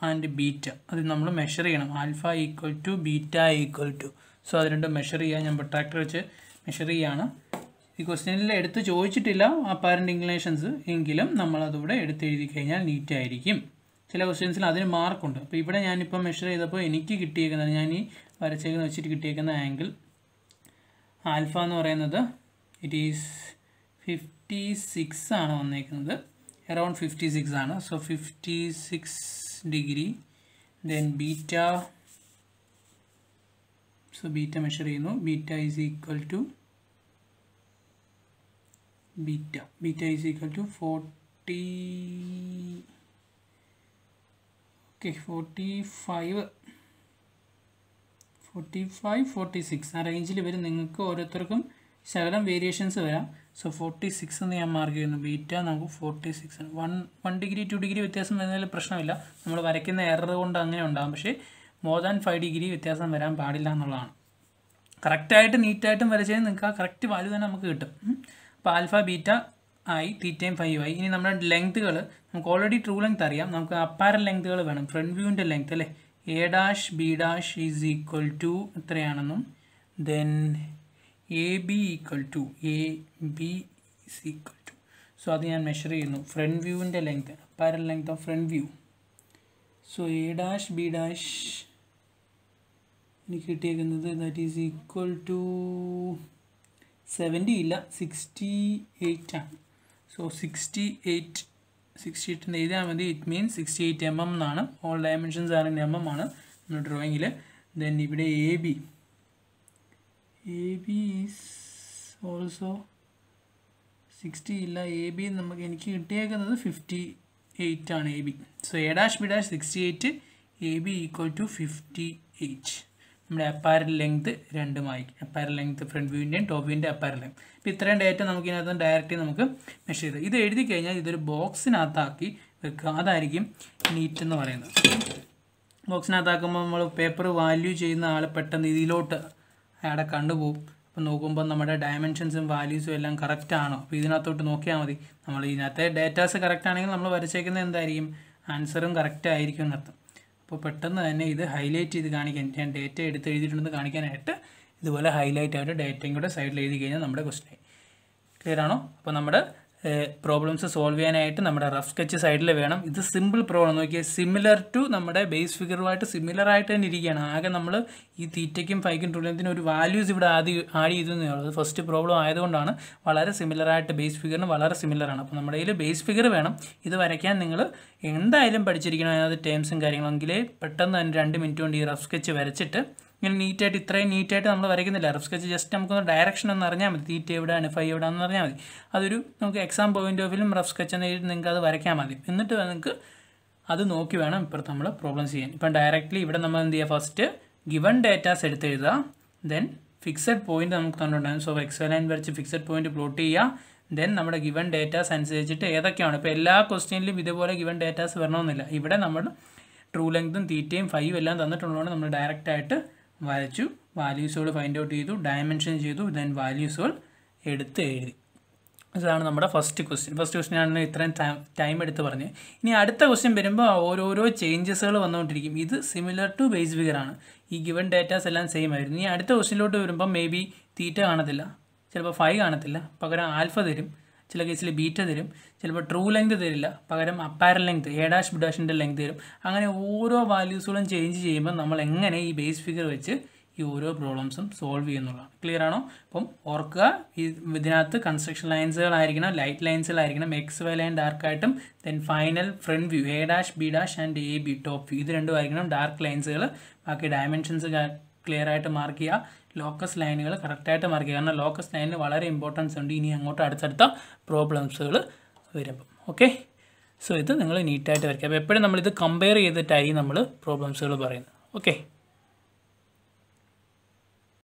and beta അത് നമ്മൾ മെഷർ ചെയ്യണം alpha equal to beta equal to so അത് രണ്ടും മെഷർ ചെയ്യാൻ ഞാൻ ട്രാക്ടർ വെച്ച് മെഷർ ചെയ്യാണ് ഈ ക്വസ്റ്റ്യനിൽ എടുത്ത് ചോദിച്ചിട്ടില്ല അപ്പാരൻ്റ് ഇംഗ്ലീഷൻസ് എങ്കിലും നമ്മളതിവിടെ എഴുതി കഴിഞ്ഞാൽ നീറ്റായിരിക്കും ചില ക്വസ്റ്റ്യൻസിൽ അതിന് മാർക്കുണ്ട് അപ്പോൾ ഇവിടെ ഞാനിപ്പോൾ മെഷർ ചെയ്തപ്പോൾ എനിക്ക് കിട്ടിയേക്കുന്നത് ഞാൻ ഈ വരച്ചേക്കുന്ന വെച്ചിട്ട് കിട്ടിയേക്കുന്ന ആംഗിൾ ആൽഫ എന്ന് പറയുന്നത് ഇറ്റ് ഈസ് ഫിഫ്റ്റി സിക്സ് ആണ് വന്നേക്കുന്നത് അറൗണ്ട് ഫിഫ്റ്റി സിക്സ് ആണ് so fifty six degree then beta so beta measure ചെയ്യുന്നു beta is equal to beta beta is equal to forty okay forty five forty five forty six ആ റേഞ്ചിൽ വരും നിങ്ങൾക്ക് ഓരോരുത്തർക്കും ശകലം വേരിയേഷൻസ് വരാം സോ ഫോർട്ടി സിക്സ് എന്ന് ഞാൻ മാർക്ക് ചെയ്യുന്നു ബീറ്റ നമുക്ക് forty six one one degree two degree വ്യത്യാസം വരുന്നതിൽ പ്രശ്നമില്ല നമ്മൾ വരയ്ക്കുന്ന എറർ കൊണ്ട് അങ്ങനെ ഉണ്ടാകും പക്ഷേ മോർ ദാൻ ഫൈവ് ഡിഗ്രി വ്യത്യാസം വരാൻ പാടില്ല എന്നുള്ളതാണ് കറക്റ്റായിട്ട് നീറ്റായിട്ടും വരച്ചാൽ നിങ്ങൾക്ക് ആ കറക്റ്റ് വാല്യൂ തന്നെ നമുക്ക് കിട്ടും അപ്പോൾ ആൽഫ ബീറ്റ ആയി തീറ്റയും ഫൈവ് ആയി ഇനി നമ്മുടെ ലെങ്ത്തുകൾ നമുക്ക് ഓൾറെഡി ട്രൂ ലെങ്ത് അറിയാം നമുക്ക് അപ്പാരൽ ലെങ്ത്തുകൾ വേണം ഫ്രണ്ട് വ്യൂവിൻ്റെ ലെങ്ത് അല്ലേ A dash B dash is equal to എത്രയാണെന്നും then A B equal to A B is equal to so അത് ഞാൻ മെഷർ ചെയ്യുന്നു ഫ്രണ്ട് വ്യൂവിൻ്റെ length apparent length of front view so A dash B dash എനിക്ക് കിട്ടിയേക്കുന്നത് that is equal to seventy ഇല്ല sixty eight ആണ് so sixty eight sixty എയ്റ്റിൻ്റെ എഴുതാൻ മതി it means sixty eight M M എന്നാണ് all dimensions are in M M ആണ് നമ്മുടെ ഡ്രോയിങ്ങിൽ ദെൻ ഇവിടെ A B A B is also sixty ഇല്ല എ ബി നമുക്ക് എനിക്ക് കിട്ടിയേക്കുന്നത് ഫിഫ്റ്റി എയ്റ്റ് ആണ് A B so A dash B dash sixty eight A B equal to fifty eight നമ്മുടെ അപ്പാരൽ ലെങ്ത് രണ്ടുമായി അപ്പാരൽ ലെങ്ത് ഫ്രണ്ട് വ്യൂവിൻ്റെയും top വ്യൂവിൻ്റെ apparent length ഇപ്പോൾ ഇത്രയും ഡേറ്റ നമുക്ക് ഇതിനകത്ത് ഡയറക്റ്റ് നമുക്ക് മെഷർ ചെയ്ത് ഇത് എഴുതി കഴിഞ്ഞാൽ ഇതൊരു ബോക്സിനകത്താക്കി വെക്കുക അതായിരിക്കും നീറ്റ് എന്ന് പറയുന്നത് ബോക്സിനകത്താക്കുമ്പോൾ നമ്മൾ പേപ്പർ വാല്യൂ ചെയ്യുന്ന ആൾ പെട്ടെന്ന് ഇതിലോട്ട് അയാളെ കണ്ടുപോകും അപ്പോൾ നോക്കുമ്പോൾ നമ്മുടെ ഡയമെൻഷൻസും വാല്യൂസും എല്ലാം കറക്റ്റ് ആണോ അപ്പോൾ ഇതിനകത്തോട്ട് നോക്കിയാൽ മതി നമ്മൾ ഇതിനകത്തെ ഡേറ്റാസ് കറക്റ്റ് ആണെങ്കിൽ നമ്മൾ വരച്ചേക്കുന്നത് എന്തായിരിക്കും ആൻസറും കറക്റ്റ് ആയിരിക്കും എന്നർത്ഥം അപ്പോൾ പെട്ടെന്ന് തന്നെ ഇത് ഹൈലൈറ്റ് ചെയ്ത് കാണിക്കാൻ ഞാൻ ഡേറ്റ എടുത്ത് എഴുതിയിട്ടുണ്ടെന്ന് കാണിക്കാനായിട്ട് ഇതുപോലെ ഹൈലൈറ്റ് ആയിട്ട് ഡേറ്റയും കൂടെ സൈഡിൽ എഴുതി കഴിഞ്ഞാൽ നമ്മുടെ ക്വസ്റ്റൻ ക്ലിയർ ആണോ അപ്പോൾ നമ്മുടെ പ്രോബ്ലംസ് സോൾവ് ചെയ്യാനായിട്ട് നമ്മുടെ റഫ് സ്കെച്ച് സൈഡിൽ വേണം ഇത് സിമ്പിൾ പ്രോബ്ലം നോക്കിയാൽ സിമിലർ ടു നമ്മുടെ ബേസ് ഫിഗറുമായിട്ട് സിമിലർ ആയിട്ട് തന്നെ ഇരിക്കുകയാണ് ആകെ നമ്മൾ ഈ തീറ്റയ്ക്കും ഫൈക്കും ടൂലത്തിനും ഒരു വാല്യൂസ് ഇവിടെ ആദ്യം ആഡ് ചെയ്തെന്നേ എന്നുള്ളത് ഫസ്റ്റ് പ്രോബ്ലം ആയതുകൊണ്ടാണ് വളരെ സിമിലറായിട്ട് ബേസ് ഫിഗറിന് വളരെ സിമിലറാണ് അപ്പോൾ നമ്മുടെ കയ്യിൽ ബേസ് ഫിഗർ വേണം ഇത് വരയ്ക്കാൻ നിങ്ങൾ എന്തായാലും പഠിച്ചിരിക്കണം അതിനകത്ത് ടേംസും കാര്യങ്ങളെങ്കിൽ പെട്ടെന്ന് തന്നെ രണ്ട് മിനിറ്റ് കൊണ്ട് ഈ റഫ് സ്കെച്ച് വരച്ചിട്ട് ഇങ്ങനെ നീറ്റായിട്ട് ഇത്രയും നീറ്റായിട്ട് നമ്മൾ വരയ്ക്കുന്നില്ല റഫ് സ്കെച്ച് ജസ്റ്റ് നമുക്കൊന്ന് ഡയറക്ഷൻ ഒന്ന് അറിഞ്ഞാൽ മതി തീറ്റ എവിടെയാണ് ഫൈ എവിടെയാണെന്ന് അറിഞ്ഞാൽ മതി അതൊരു നമുക്ക് എക്സാം പോയിന്റ് ഓഫ് വിലും റഫ് സ്കെച്ച് എന്ന് നിങ്ങൾക്ക് അത് വരയ്ക്കാൻ മതി എന്നിട്ട് നിങ്ങൾക്ക് അത് നോക്കി വേണം ഇപ്പുറത്ത് നമ്മൾ പ്രോബ്ലംസ് ചെയ്യാൻ ഇപ്പം ഡയറക്റ്റ്ലി ഇവിടെ നമ്മൾ എന്ത് ചെയ്യുക ഫസ്റ്റ് ഗിവൺ ഡേറ്റാസ് എടുത്ത് എഴുതുക ദെൻ ഫിക്സഡ് പോയിന്റ് നമുക്ക് തന്നിട്ടുണ്ടായിരുന്നു സോ എക്സ് ലൈൻ വരച്ച് ഫിക്സഡ് പോയിന്റ് പ്ലോട്ട് ചെയ്യുക ദെൻ നമ്മുടെ ഗിവൺ ഡേറ്റാസ് അനുസരിച്ചിട്ട് ഏതൊക്കെയാണ് ഇപ്പോൾ എല്ലാ ക്വസ്റ്റ്യനിലും ഇതുപോലെ ഗിവൺ ഡേറ്റാസ് വരണമെന്നില്ല ഇവിടെ നമ്മൾ ട്രൂ ലെങ്തും തീറ്റയും ഫൈവ് എല്ലാം തന്നിട്ടുള്ളതുകൊണ്ട് നമ്മൾ ഡയറക്റ്റായിട്ട് വരച്ചു വാല്യൂസുകൾ ഫൈൻഡ് ഔട്ട് ചെയ്തു ഡയമെൻഷൻ ചെയ്തു ദെൻ വാല്യൂസുകൾ എടുത്ത് എഴുതി ഇതാണ് നമ്മുടെ ഫസ്റ്റ് ക്വസ്റ്റ്യൻ ഫസ്റ്റ് ക്വസ്റ്റ്യൻ ആണ് ഇത്രയും ടൈം എടുത്ത് പറഞ്ഞു ഇനി അടുത്ത ക്വസ്റ്റ്യൻ വരുമ്പോൾ ഓരോരോ ചേഞ്ചസുകൾ വന്നുകൊണ്ടിരിക്കും ഇത് സിമിലർ ടു ബേസ് ഫിഗർ ആണ് ഈ ഗിവൺ ഡേറ്റാസ് എല്ലാം സെയിം ആയിരുന്നു ഇനി അടുത്ത ക്വസ്റ്റ്യനിലോട്ട് വരുമ്പോൾ മേ ബി തീറ്റ കാണത്തില്ല ചിലപ്പോൾ ഫൈവ് കാണത്തില്ല പകരം ആൽഫ തരും ചില കേസിൽ ബീറ്റ തരും ചിലപ്പോൾ ട്രൂ ലെങ്ത് തരില്ല പകരം apparent length A dash B ഡാഷിൻ്റെ ലെങ്ത് തരും അങ്ങനെ ഓരോ വാല്യൂസുകളും ചേഞ്ച് ചെയ്യുമ്പോൾ നമ്മൾ എങ്ങനെ ഈ ബേസ് ഫിഗർ വെച്ച് ഈ ഓരോ പ്രോബ്ലംസും സോൾവ് ചെയ്യുന്നുള്ളതാണ് ക്ലിയർ ആണോ അപ്പം ഓർക്കുക ഇതിനകത്ത് കൺസ്ട്രക്ഷൻ ലൈൻസുകളായിരിക്കണം ലൈറ്റ് ലൈൻസുകളായിരിക്കണം എക്സ് വൈ ലൈൻ ഡാർക്ക് ആയിട്ടും then final front view A dash B dash and A B top view ഇത് രണ്ടും ആയിരിക്കണം ഡാർക്ക് ലൈൻസുകൾ ബാക്കി ഡയമെൻഷൻസ് ക്ലിയർ ആയിട്ട് മാർക്ക് ചെയ്യുക ലോക്കസ് ലൈനുകൾ കറക്റ്റായിട്ട് മാർക്ക് ചെയ്യുക കാരണം ലോക്കസ് ലൈനിന് വളരെ ഇമ്പോർട്ടൻസ് ഉണ്ട് ഇനി അങ്ങോട്ട് അടുത്തടുത്ത പ്രോബ്ലംസുകൾ വരുമ്പം ഓക്കെ സോ ഇത് നിങ്ങൾ നീറ്റായിട്ട് വരയ്ക്കുക അപ്പോൾ എപ്പോഴും നമ്മളിത് കമ്പയർ ചെയ്തിട്ടായി നമ്മൾ പ്രോബ്ലംസുകൾ പറയുന്നത് ഓക്കെ